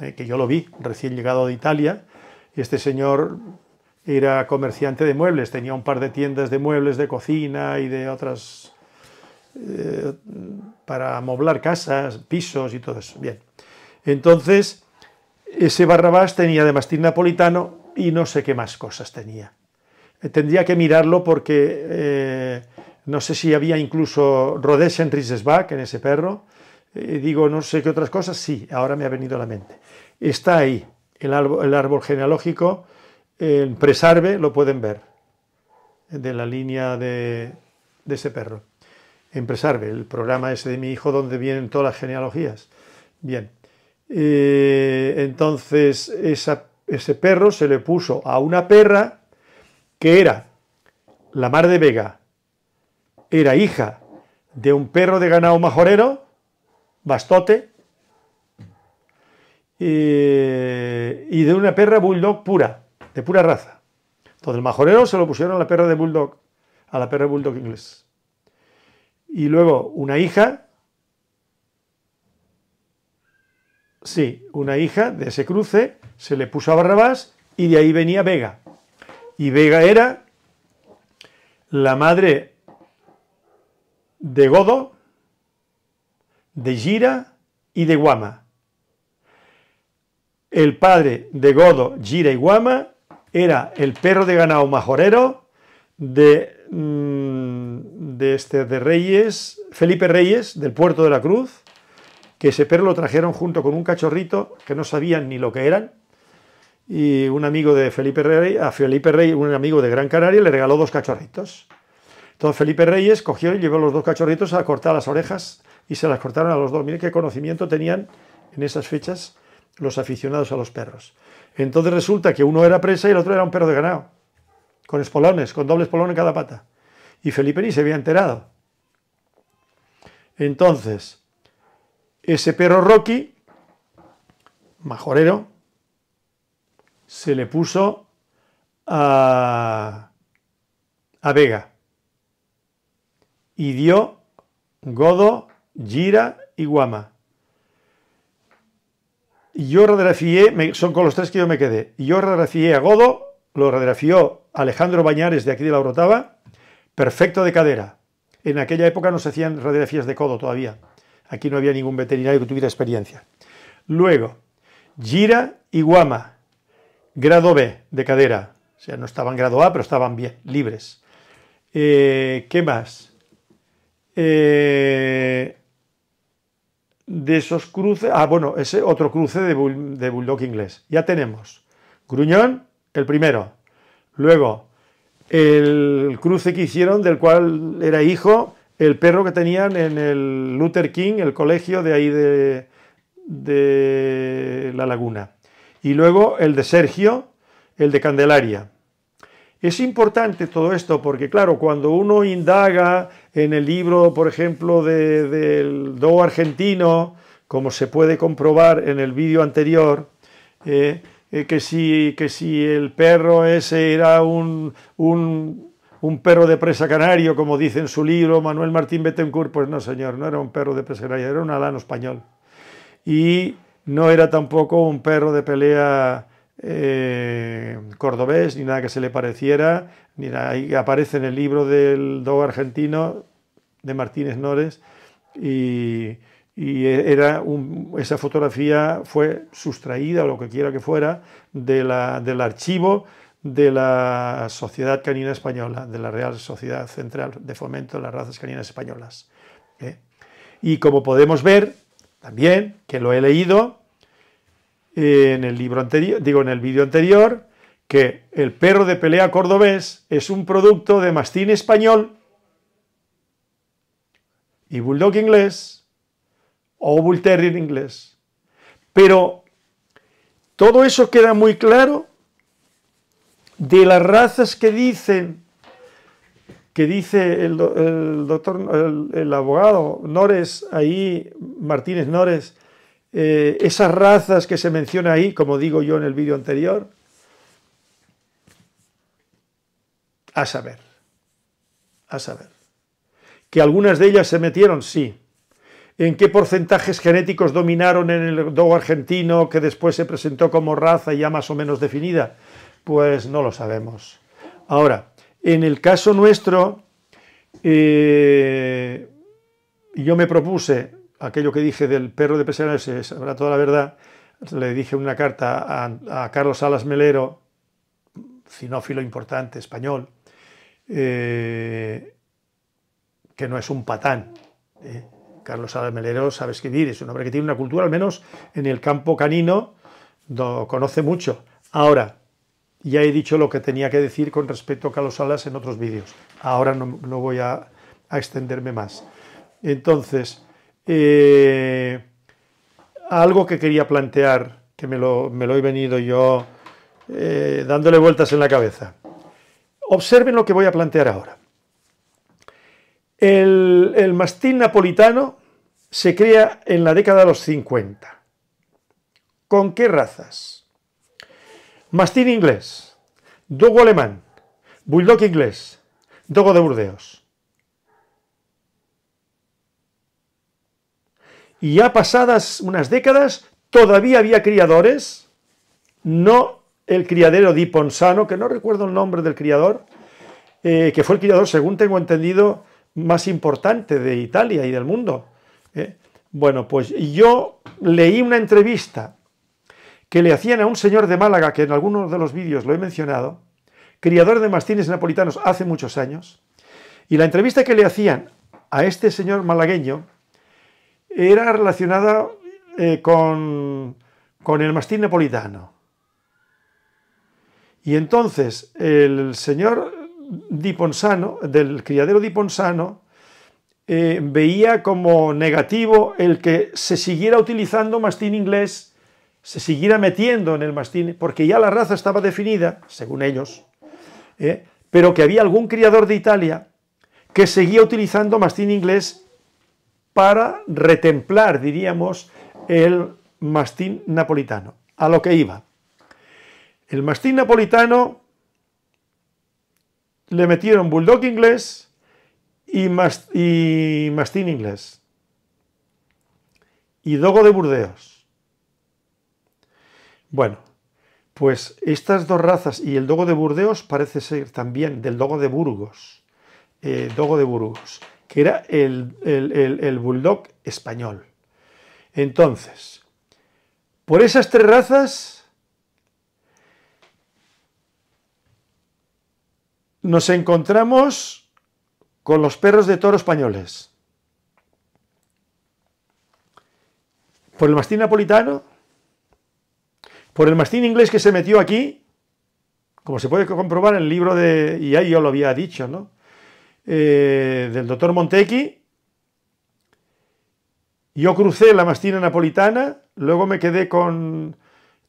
eh, que yo lo vi recién llegado de Italia. Este señor era comerciante de muebles, tenía un par de tiendas de muebles de cocina y de otras eh, para amoblar casas, pisos y todo eso. Bien. Entonces, ese Barrabás tenía de mastín napolitano y no sé qué más cosas tenía. Tendría que mirarlo porque no sé si había incluso Rhodesian Riesbach en ese perro, eh, digo, no sé qué otras cosas, sí, ahora me ha venido a la mente. Está ahí el árbol, genealógico, En presarve, lo pueden ver, de la línea de, ese perro. En presarve, el programa ese de mi hijo donde vienen todas las genealogías. Bien, eh, entonces ese perro se le puso a una perra que era la Mar de Vega, era hija de un perro de ganado majorero, bastote, y, de una perra bulldog pura, de pura raza. Entonces el majorero se lo pusieron a la perra de bulldog, a la perra bulldog inglés. Y luego una hija, sí, una hija de ese cruce se le puso a Barrabás y de ahí venía Vega. Y Vega era la madre de Godo, de Gira y de Guama. El padre de Godo, Gira y Guama era el perro de ganado majorero mm, de, este, de Reyes, Felipe Reyes, del puerto de la Cruz, que ese perro lo trajeron junto con un cachorrito que no sabían ni lo que eran. Y un amigo de Felipe Reyes a Felipe Reyes, un amigo de Gran Canaria, le regaló dos cachorritos. Entonces Felipe Reyes cogió y llevó los dos cachorritos a cortar las orejas y se las cortaron a los dos. Miren qué conocimiento tenían en esas fechas los aficionados a los perros. Entonces resulta que uno era presa y el otro era un perro de ganado, con espolones, con doble espolón en cada pata. Y Felipe ni se había enterado. Entonces, ese perro Rocky, majorero, se le puso a, a Vega y dio Godo, Gira y Guama. Y yo radiografié, son con los tres que yo me quedé, y yo radiografié a Godo, lo radiografió Alejandro Bañares de aquí de la Orotava, perfecto de cadera. En aquella época no se hacían radiografías de codo todavía. Aquí no había ningún veterinario que tuviera experiencia. Luego, Gira y Guama, grado B de cadera. O sea, no estaban grado A, pero estaban bien, libres. Eh, ¿Qué más? Eh, de esos cruces, ah, bueno, ese otro cruce de, bulldog inglés. Ya tenemos Gruñón, el primero. Luego, el cruce que hicieron, del cual era hijo el perro que tenían en el Luther King, el colegio de ahí de, de La Laguna. Y luego el de Sergio, el de Candelaria. Es importante todo esto porque, claro, cuando uno indaga en el libro, por ejemplo, del Do argentino, como se puede comprobar en el vídeo anterior, eh, eh, que, si, que si el perro ese era un, un, perro de presa canario, como dice en su libro Manuel Martín Betancourt, pues no, señor, no era un perro de presa canario, era un alano español. Y no era tampoco un perro de pelea eh, cordobés, ni nada que se le pareciera, ni Ahí aparece en el libro del dog argentino de Martínez Nores y, era esa fotografía fue sustraída o lo que quiera que fuera de la, del archivo de la Sociedad Canina Española, de la Real Sociedad Central de Fomento de las Razas Caninas Españolas. ¿eh? Y como podemos ver, también, que lo he leído, en el libro anterior, digo en el vídeo anterior, que el perro de pelea cordobés es un producto de mastín español y bulldog inglés o bull terrier inglés. Pero todo eso queda muy claro de las razas que dicen que dice el, doctor el abogado Nores ahí Martínez Nores eh, esas razas que se menciona ahí, como digo yo en el vídeo anterior, a saber, a saber. Que algunas de ellas se metieron, sí. ¿En qué porcentajes genéticos dominaron en el dogo argentino que después se presentó como raza ya más o menos definida? Pues no lo sabemos. Ahora, en el caso nuestro, eh, yo me propuse aquello que dije del perro de pesebre eh, se sabrá toda la verdad, le dije una carta a, Carlos Salas Melero, cinófilo importante español, eh, que no es un patán. Eh. Carlos Salas Melero sabe escribir, es un hombre que tiene una cultura, al menos en el campo canino, lo conoce mucho. Ahora, ya he dicho lo que tenía que decir con respecto a Carlos Alas en otros vídeos. Ahora no, voy a extenderme más. Entonces, eh, algo que quería plantear, que me lo, he venido yo eh, dándole vueltas en la cabeza. Observen lo que voy a plantear ahora. El, mastín napolitano se crea en la década de los 50. ¿Con qué razas? Mastín inglés, dogo alemán, bulldog inglés, dogo de Burdeos. Y ya pasadas unas décadas, todavía había criadores, no el criadero Di Ponsano, que no recuerdo el nombre del criador, eh, que fue el criador, según tengo entendido, más importante de Italia y del mundo. ¿eh? Bueno, pues yo leí una entrevista que le hacían a un señor de Málaga, que en algunos de los vídeos lo he mencionado, criador de mastines napolitanos hace muchos años, y la entrevista que le hacían a este señor malagueño, era relacionada eh, con, el mastín napolitano. Y entonces el señor Di del criadero Di Ponsano, eh, veía como negativo el que se siguiera utilizando mastín inglés, se siguiera metiendo en el mastín, porque ya la raza estaba definida, según ellos, eh, pero que había algún criador de Italia que seguía utilizando mastín inglés para retemplar, diríamos, el mastín napolitano. A lo que iba. El mastín napolitano le metieron bulldog inglés y, mastín inglés. Y dogo de Burdeos. Bueno, pues estas dos razas y el dogo de Burdeos parece ser también del dogo de Burgos. Eh, dogo de Burgos que era el, bulldog español. Entonces, por esas tres razas nos encontramos con los perros de toro españoles. Por el mastín napolitano, por el mastín inglés que se metió aquí, como se puede comprobar en el libro de, y ahí yo lo había dicho, ¿no? Eh, del doctor Montequi. Yo crucé la Mastina Napolitana, luego me quedé con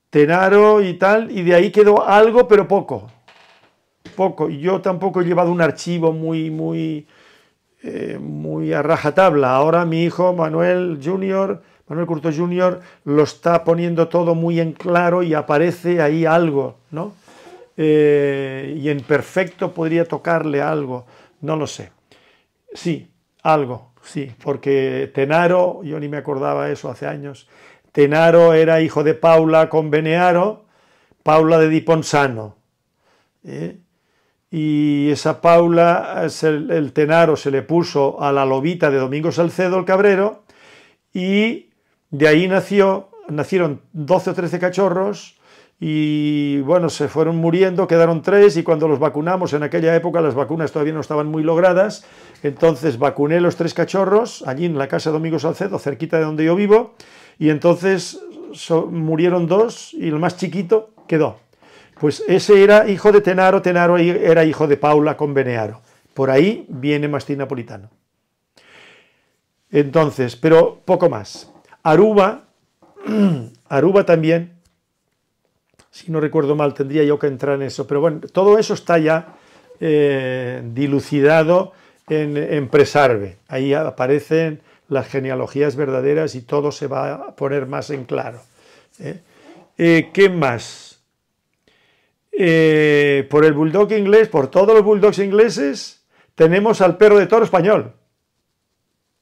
Tenaro y tal, y de ahí quedó algo, pero poco. Poco. Yo tampoco he llevado un archivo muy, muy, eh, muy a rajatabla. Ahora mi hijo Manuel Junior, Manuel Curto Junior, lo está poniendo todo muy en claro y aparece ahí algo, ¿no? Eh, y en perfecto podría tocarle algo. No lo sé. Sí, algo, sí, porque Tenaro, yo ni me acordaba eso hace años, Tenaro era hijo de Paula con Benearo, Paula de Diponsano. ¿eh? Y esa Paula, el, Tenaro se le puso a la lobita de Domingo Salcedo el Cabrero, y de ahí nació, nacieron 12 o 13 cachorros, y bueno, se fueron muriendo, quedaron tres y cuando los vacunamos, en aquella época las vacunas todavía no estaban muy logradas, entonces vacuné los tres cachorros allí en la casa de Domingo Salcedo, cerquita de donde yo vivo, y entonces murieron dos y el más chiquito quedó. Pues ese era hijo de Tenaro, Tenaro era hijo de Paula con Benearo. Por ahí viene Mastín Napolitano. Entonces, pero poco más. Aruba, Aruba también si no recuerdo mal, tendría yo que entrar en eso. Pero bueno, todo eso está ya eh, dilucidado en, en Presarve. Ahí aparecen las genealogías verdaderas y todo se va a poner más en claro. ¿eh? eh qué más? Eh, por el bulldog inglés, por todos los bulldogs ingleses, tenemos al perro de toro español.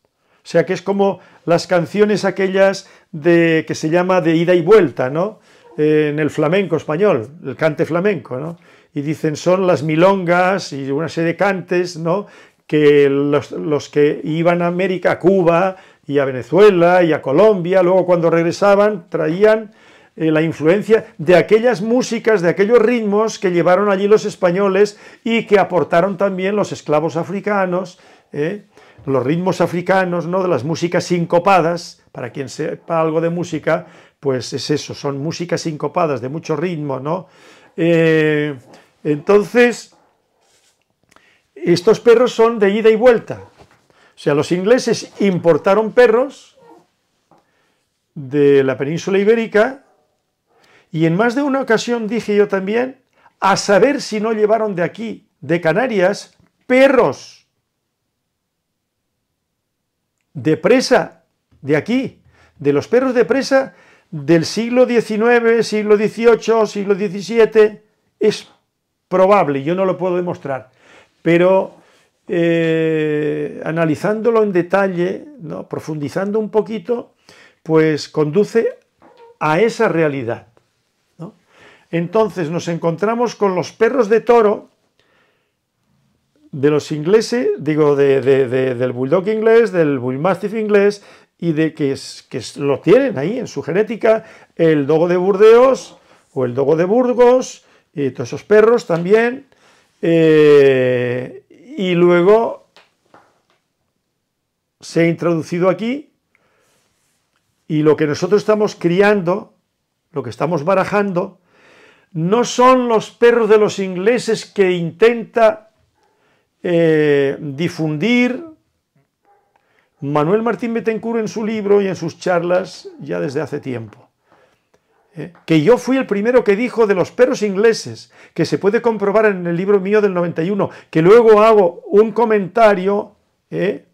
O sea que es como las canciones aquellas de, que se llama de ida y vuelta, ¿no? en el flamenco español, el cante flamenco, ¿no? Y dicen, son las milongas y una serie de cantes, ¿no? Que los, que iban a América, a Cuba y a Venezuela y a Colombia, luego cuando regresaban traían eh, la influencia de aquellas músicas, de aquellos ritmos que llevaron allí los españoles y que aportaron también los esclavos africanos, ¿eh? los ritmos africanos, ¿no? de las músicas sincopadas, para quien sepa algo de música, pues es eso, son músicas sincopadas de mucho ritmo, ¿no? Eh, entonces, estos perros son de ida y vuelta. O sea, los ingleses importaron perros de la península ibérica y en más de una ocasión dije yo también, a saber si no llevaron de aquí, de Canarias, perros de presa, de aquí, de los perros de presa del siglo XIX, siglo XVIII, siglo XVII, es probable, yo no lo puedo demostrar, pero eh, analizándolo en detalle, profundizando un poquito, pues conduce a esa realidad. Entonces nos encontramos con los perros de toro de los ingleses, digo, del bulldog inglés, del bullmastiff inglés y de que, lo tienen ahí en su genética, el dogo de Burdeos o el dogo de Burgos, y todos esos perros también, eh, y luego se ha introducido aquí y lo que nosotros estamos criando, lo que estamos barajando, no son los perros de los ingleses que intenta eh, difundir Manuel Martín Betencourt en su libro y en sus charlas ya desde hace tiempo. Eh, que yo fui el primero que dijo de los perros ingleses, que se puede comprobar en el libro mío del 91, que luego hago un comentario, eh,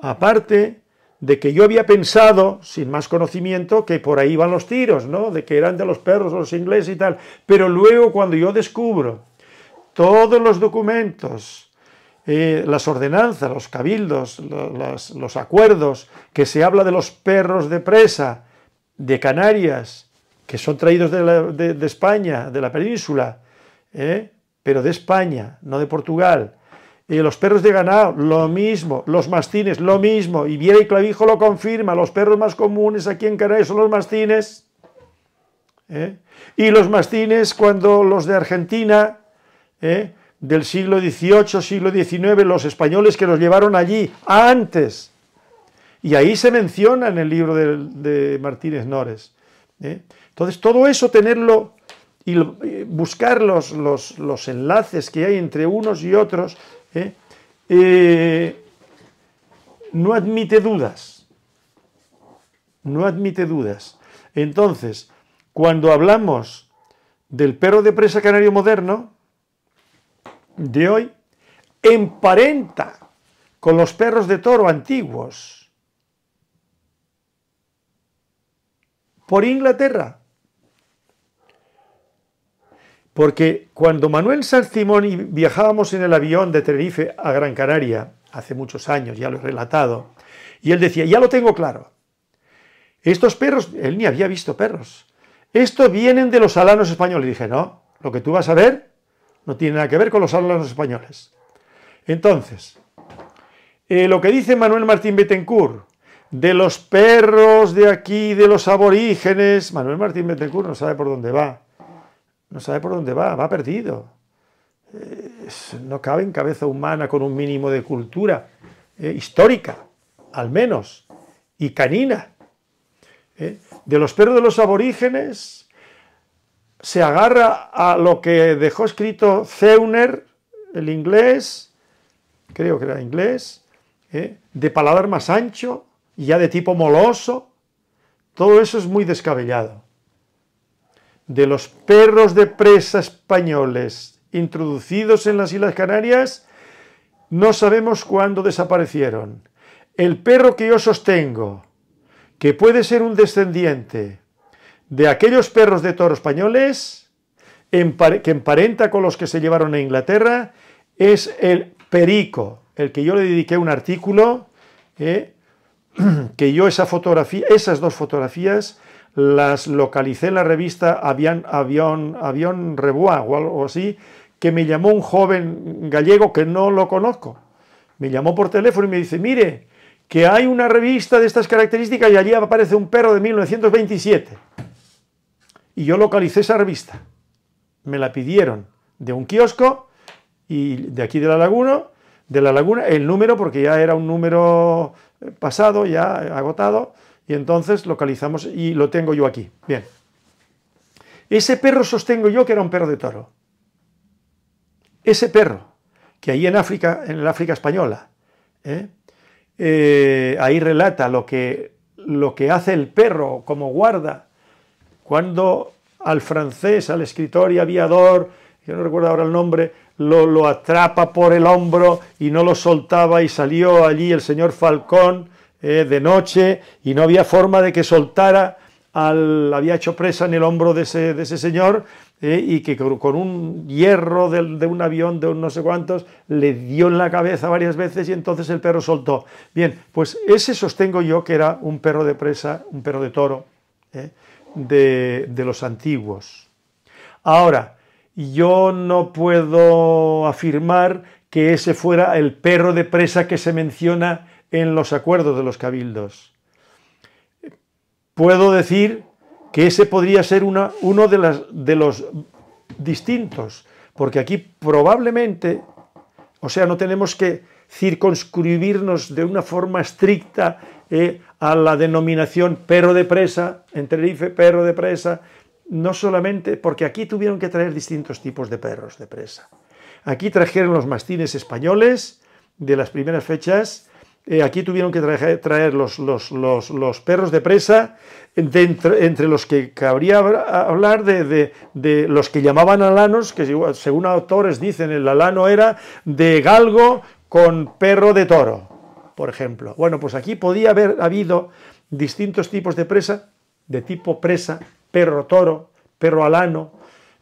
aparte de que yo había pensado, sin más conocimiento, que por ahí van los tiros, ¿no? De que eran de los perros los ingleses y tal. Pero luego cuando yo descubro todos los documentos, eh, las ordenanzas, los cabildos, los, acuerdos, que se habla de los perros de presa de Canarias, que son traídos de, España, de la península, eh, pero de España, no de Portugal. y eh, los perros de ganado, lo mismo. Los mastines, lo mismo. Y Viera y Clavijo lo confirma. Los perros más comunes aquí en Canarias son los mastines. Y los mastines, cuando los de Argentina, ¿eh? del siglo XVIII, siglo XIX, los españoles que los llevaron allí antes. Y ahí se menciona en el libro de, Martínez Nores. ¿eh? Entonces, todo eso tenerlo y eh, buscar los, enlaces que hay entre unos y otros, ¿eh? no admite dudas. No admite dudas. Entonces, cuando hablamos del perro de presa canario moderno, de hoy emparenta con los perros de toro antiguos por Inglaterra. Porque cuando Manuel San Simón y viajábamos en el avión de Tenerife a Gran Canaria, hace muchos años, ya lo he relatado, y él decía, ya lo tengo claro, estos perros, él ni había visto perros, estos vienen de los alanos españoles. dije, no, lo que tú vas a ver no tiene nada que ver con los hablantes españoles. Entonces, eh, lo que dice Manuel Martín Betancourt de los perros de aquí, de los aborígenes, Manuel Martín Betancourt no sabe por dónde va. No sabe por dónde va, va perdido. Eh, no cabe en cabeza humana con un mínimo de cultura eh, histórica, al menos, y canina. De los perros de los aborígenes, se agarra a lo que dejó escrito Zeuner, el inglés, creo que era inglés, ¿eh? de paladar más ancho y ya de tipo moloso. Todo eso es muy descabellado. De los perros de presa españoles introducidos en las Islas Canarias, no sabemos cuándo desaparecieron. El perro que yo sostengo, que puede ser un descendiente de aquellos perros de toro españoles que emparenta con los que se llevaron a Inglaterra es el perico, el que yo le dediqué un artículo, eh, que yo esa fotografía, esas dos fotografías las localicé en la revista Avión, Avión, Avión Rebois o algo así, que me llamó un joven gallego que no lo conozco. Me llamó por teléfono y me dice, mire, que hay una revista de estas características y allí aparece un perro de 1927. Y yo localicé esa revista. Me la pidieron de un kiosco y de aquí de la laguna, de la laguna, el número, porque ya era un número eh, pasado, ya agotado, y entonces localizamos y lo tengo yo aquí. Bien. Ese perro sostengo yo que era un perro de toro. Ese perro, que ahí en África, en el África española, ¿eh? Eh, ahí relata lo que, lo que hace el perro como guarda cuando al francés, al escritor y aviador, yo no recuerdo ahora el nombre, lo, atrapa por el hombro y no lo soltaba y salió allí el señor Falcón eh, de noche y no había forma de que soltara al, había hecho presa en el hombro de ese, de ese señor eh, y que con un hierro de, un avión de no sé cuántos le dio en la cabeza varias veces y entonces el perro soltó. Bien, pues ese sostengo yo que era un perro de presa, un perro de toro. Eh de, los antiguos. Ahora, yo no puedo afirmar que ese fuera el perro de presa que se menciona en los acuerdos de los cabildos. Puedo decir que ese podría ser uno de los distintos, porque aquí probablemente, o sea, no tenemos que circunscribirnos de una forma estricta eh, a la denominación perro de presa, en Tenerife, perro de presa, no solamente porque aquí tuvieron que traer distintos tipos de perros de presa. Aquí trajeron los mastines españoles de las primeras fechas, eh, aquí tuvieron que traer, los, los, perros de presa, entre, los que cabría hablar de, de, de, los que llamaban alanos, que según autores dicen el alano era de galgo con perro de toro por ejemplo. Bueno, pues aquí podía haber habido distintos tipos de presa, de tipo presa, perro toro, perro alano,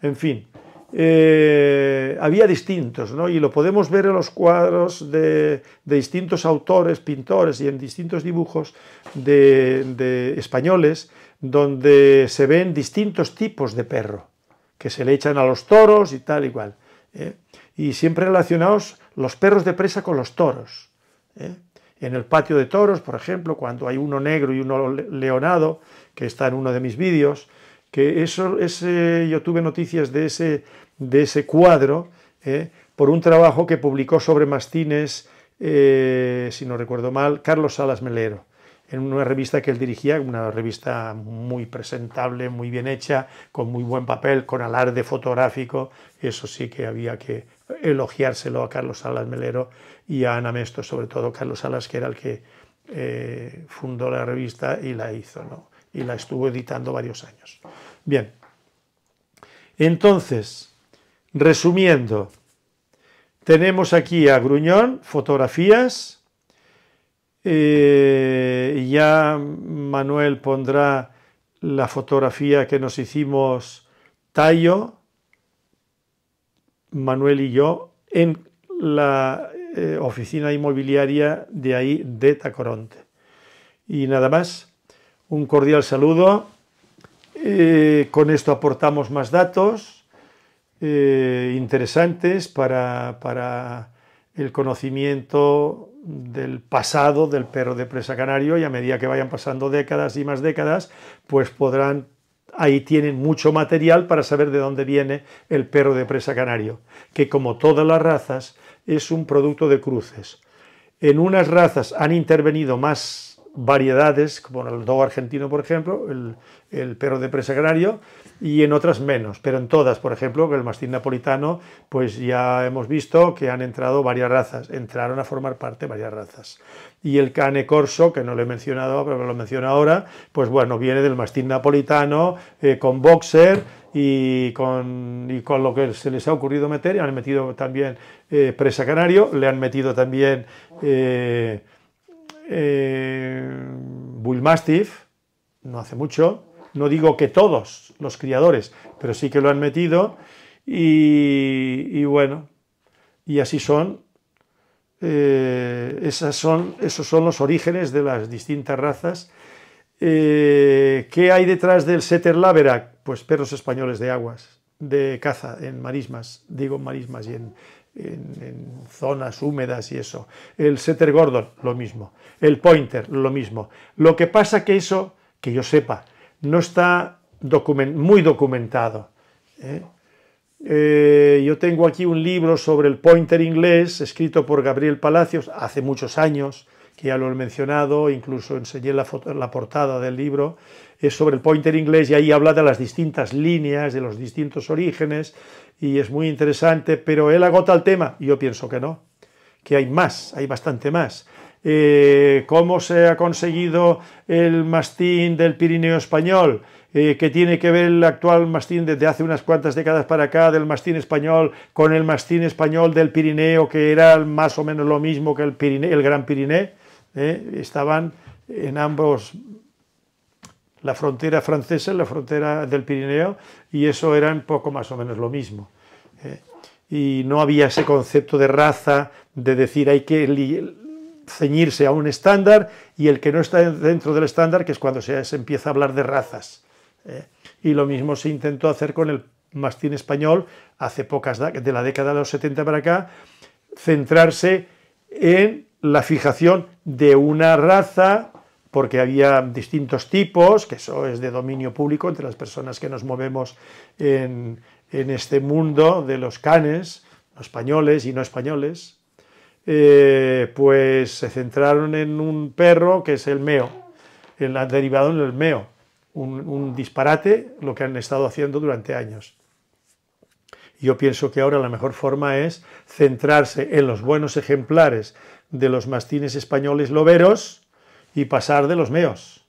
en fin. Eh, había distintos, ¿no? Y lo podemos ver en los cuadros de, distintos autores, pintores y en distintos dibujos de, españoles, donde se ven distintos tipos de perro, que se le echan a los toros y tal y ¿eh? Y siempre relacionados los perros de presa con los toros. ¿eh? en el patio de toros, por ejemplo, cuando hay uno negro y uno leonado, que está en uno de mis vídeos, que eso, ese, yo tuve noticias de ese, de ese cuadro eh, por un trabajo que publicó sobre mastines, eh, si no recuerdo mal, Carlos Salas Melero, en una revista que él dirigía, una revista muy presentable, muy bien hecha, con muy buen papel, con alarde fotográfico, eso sí que había que elogiárselo a Carlos Salas Melero y a Ana Mesto, sobre todo Carlos Salas, que era el que eh, fundó la revista y la hizo, ¿no? y la estuvo editando varios años. Bien, entonces, resumiendo, tenemos aquí a Gruñón, fotografías, eh, y ya Manuel pondrá la fotografía que nos hicimos Tallo, Manuel y yo en la eh, oficina inmobiliaria de ahí de Tacoronte. Y nada más, un cordial saludo. Eh, con esto aportamos más datos eh, interesantes para, para, el conocimiento del pasado del perro de presa canario y a medida que vayan pasando décadas y más décadas, pues podrán ahí tienen mucho material para saber de dónde viene el perro de presa canario, que como todas las razas es un producto de cruces. En unas razas han intervenido más variedades, como el dogo argentino, por ejemplo, el, perro de presa Canario, y en otras menos, pero en todas, por ejemplo, el mastín napolitano, pues ya hemos visto que han entrado varias razas, entraron a formar parte varias razas. Y el cane corso, que no le he mencionado, pero lo menciono ahora, pues bueno, viene del mastín napolitano, eh, con boxer, y con, y con, lo que se les ha ocurrido meter, han metido también eh, presa canario, le han metido también... Eh, eh, Bullmastiff, no hace mucho, no digo que todos los criadores, pero sí que lo han metido, y, bueno, y así son, eh, esas son, esos son los orígenes de las distintas razas. Eh, ¿Qué hay detrás del Setter Laverack? Pues perros españoles de aguas, de caza en marismas, digo marismas y en en, zonas húmedas y eso. El setter Gordon, lo mismo. El pointer, lo mismo. Lo que pasa que eso, que yo sepa, no está muy documentado. ¿eh? Eh, yo tengo aquí un libro sobre el pointer inglés, escrito por Gabriel Palacios hace muchos años, que ya lo he mencionado, incluso enseñé la, portada del libro, es sobre el pointer inglés y ahí habla de las distintas líneas, de los distintos orígenes, y es muy interesante, pero él agota el tema, yo pienso que no, que hay más, hay bastante más. Eh, cómo se ha conseguido el mastín del Pirineo español, eh, ¿Qué que tiene que ver el actual mastín desde hace unas cuantas décadas para acá del mastín español con el mastín español del Pirineo, que era más o menos lo mismo que el, el Gran Pirineo ¿eh? estaban en ambos la frontera francesa la frontera del Pirineo, y eso era eran poco más o menos lo mismo. ¿eh? y no había ese concepto de raza, de decir hay que ceñirse a un estándar y el que no está dentro del estándar, que es cuando se, empieza a hablar de razas. ¿eh? y lo mismo se intentó hacer con el mastín español hace pocas, de la década de los 70 para acá, centrarse en la fijación de una raza, porque había distintos tipos, que eso es de dominio público entre las personas que nos movemos en, este mundo de los canes, españoles y no españoles, eh, pues se centraron en un perro que es el meo, el derivado en el meo, un disparate, lo que han estado haciendo durante años. Yo pienso que ahora la mejor forma es centrarse en los buenos ejemplares de los mastines españoles loberos y pasar de los meos.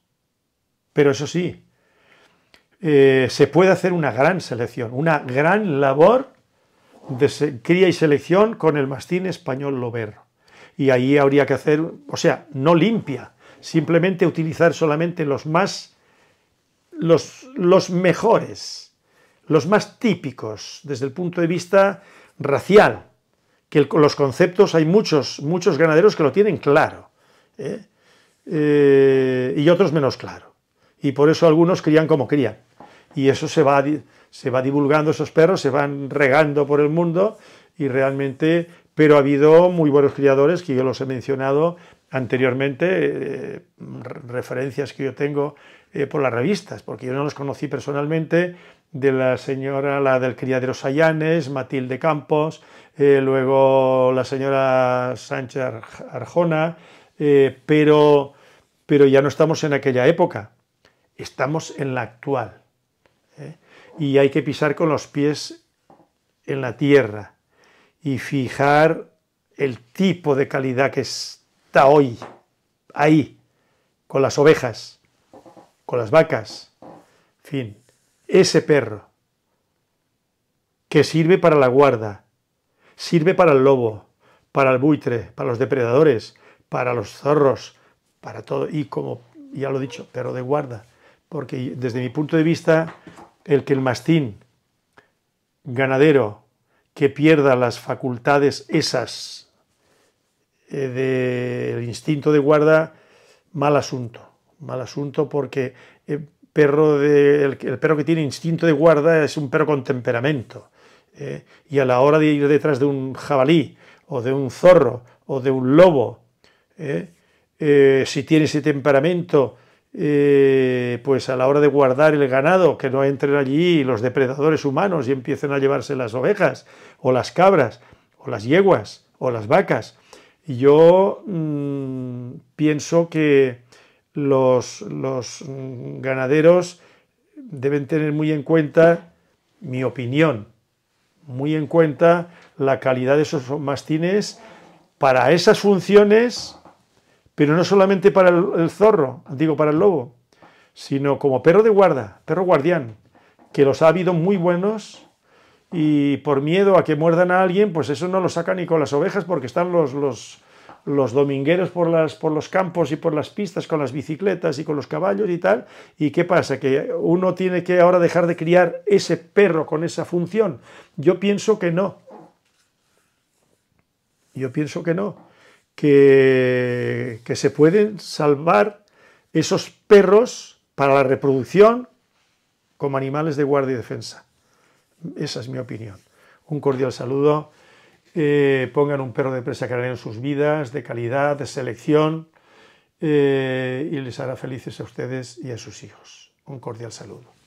Pero eso sí, eh, se puede hacer una gran selección, una gran labor de cría y selección con el mastín español lobero. Y ahí habría que hacer, o sea, no limpia, simplemente utilizar solamente los más, los, los mejores, los más típicos desde el punto de vista racial, que los conceptos hay muchos, muchos ganaderos que lo tienen claro ¿eh? Eh, y otros menos claro. Y por eso algunos crían como crían. Y eso se va, se va divulgando, esos perros se van regando por el mundo y realmente, pero ha habido muy buenos criadores que yo los he mencionado anteriormente, eh, referencias que yo tengo eh, por las revistas, porque yo no los conocí personalmente, de la señora, la del criadero Sayanes, Matilde Campos, eh, luego la señora Sánchez Arjona, eh, pero, pero ya no estamos en aquella época, estamos en la actual. Y hay que pisar con los pies en la tierra y fijar el tipo de calidad que está hoy, ahí, con las ovejas con las vacas, en fin, ese perro que sirve para la guarda, sirve para el lobo, para el buitre, para los depredadores, para los zorros, para todo, y como ya lo he dicho, perro de guarda, porque desde mi punto de vista, el que el mastín ganadero que pierda las facultades esas eh, del instinto de guarda, mal asunto mal asunto porque eh, el perro, perro que tiene instinto de guarda es un perro con temperamento. Eh, y a la hora de ir detrás de un jabalí o de un zorro o de un lobo, eh, si tiene ese temperamento, pues a la hora de guardar el ganado, que no entren allí los depredadores humanos y empiecen a llevarse las ovejas o las cabras o las yeguas o las vacas. Yo mm, pienso que los, ganaderos deben tener muy en cuenta mi opinión, muy en cuenta la calidad de esos mastines para esas funciones, pero no solamente para el, zorro, digo para el lobo, sino como perro de guarda, perro guardián, que los ha habido muy buenos y por miedo a que muerdan a alguien, pues eso no lo saca ni con las ovejas porque están los los domingueros por, las, por los campos y por las pistas con las bicicletas y con los caballos y tal. ¿Y qué pasa? ¿Que uno tiene que ahora dejar de criar ese perro con esa función? Yo pienso que no. Yo pienso que no. Que, que se pueden salvar esos perros para la reproducción como animales de guardia y defensa. Esa es mi opinión. Un cordial saludo. Eh, pongan un perro de presa que en sus vidas, de calidad, de selección, eh, y les hará felices a ustedes y a sus hijos. Un cordial saludo.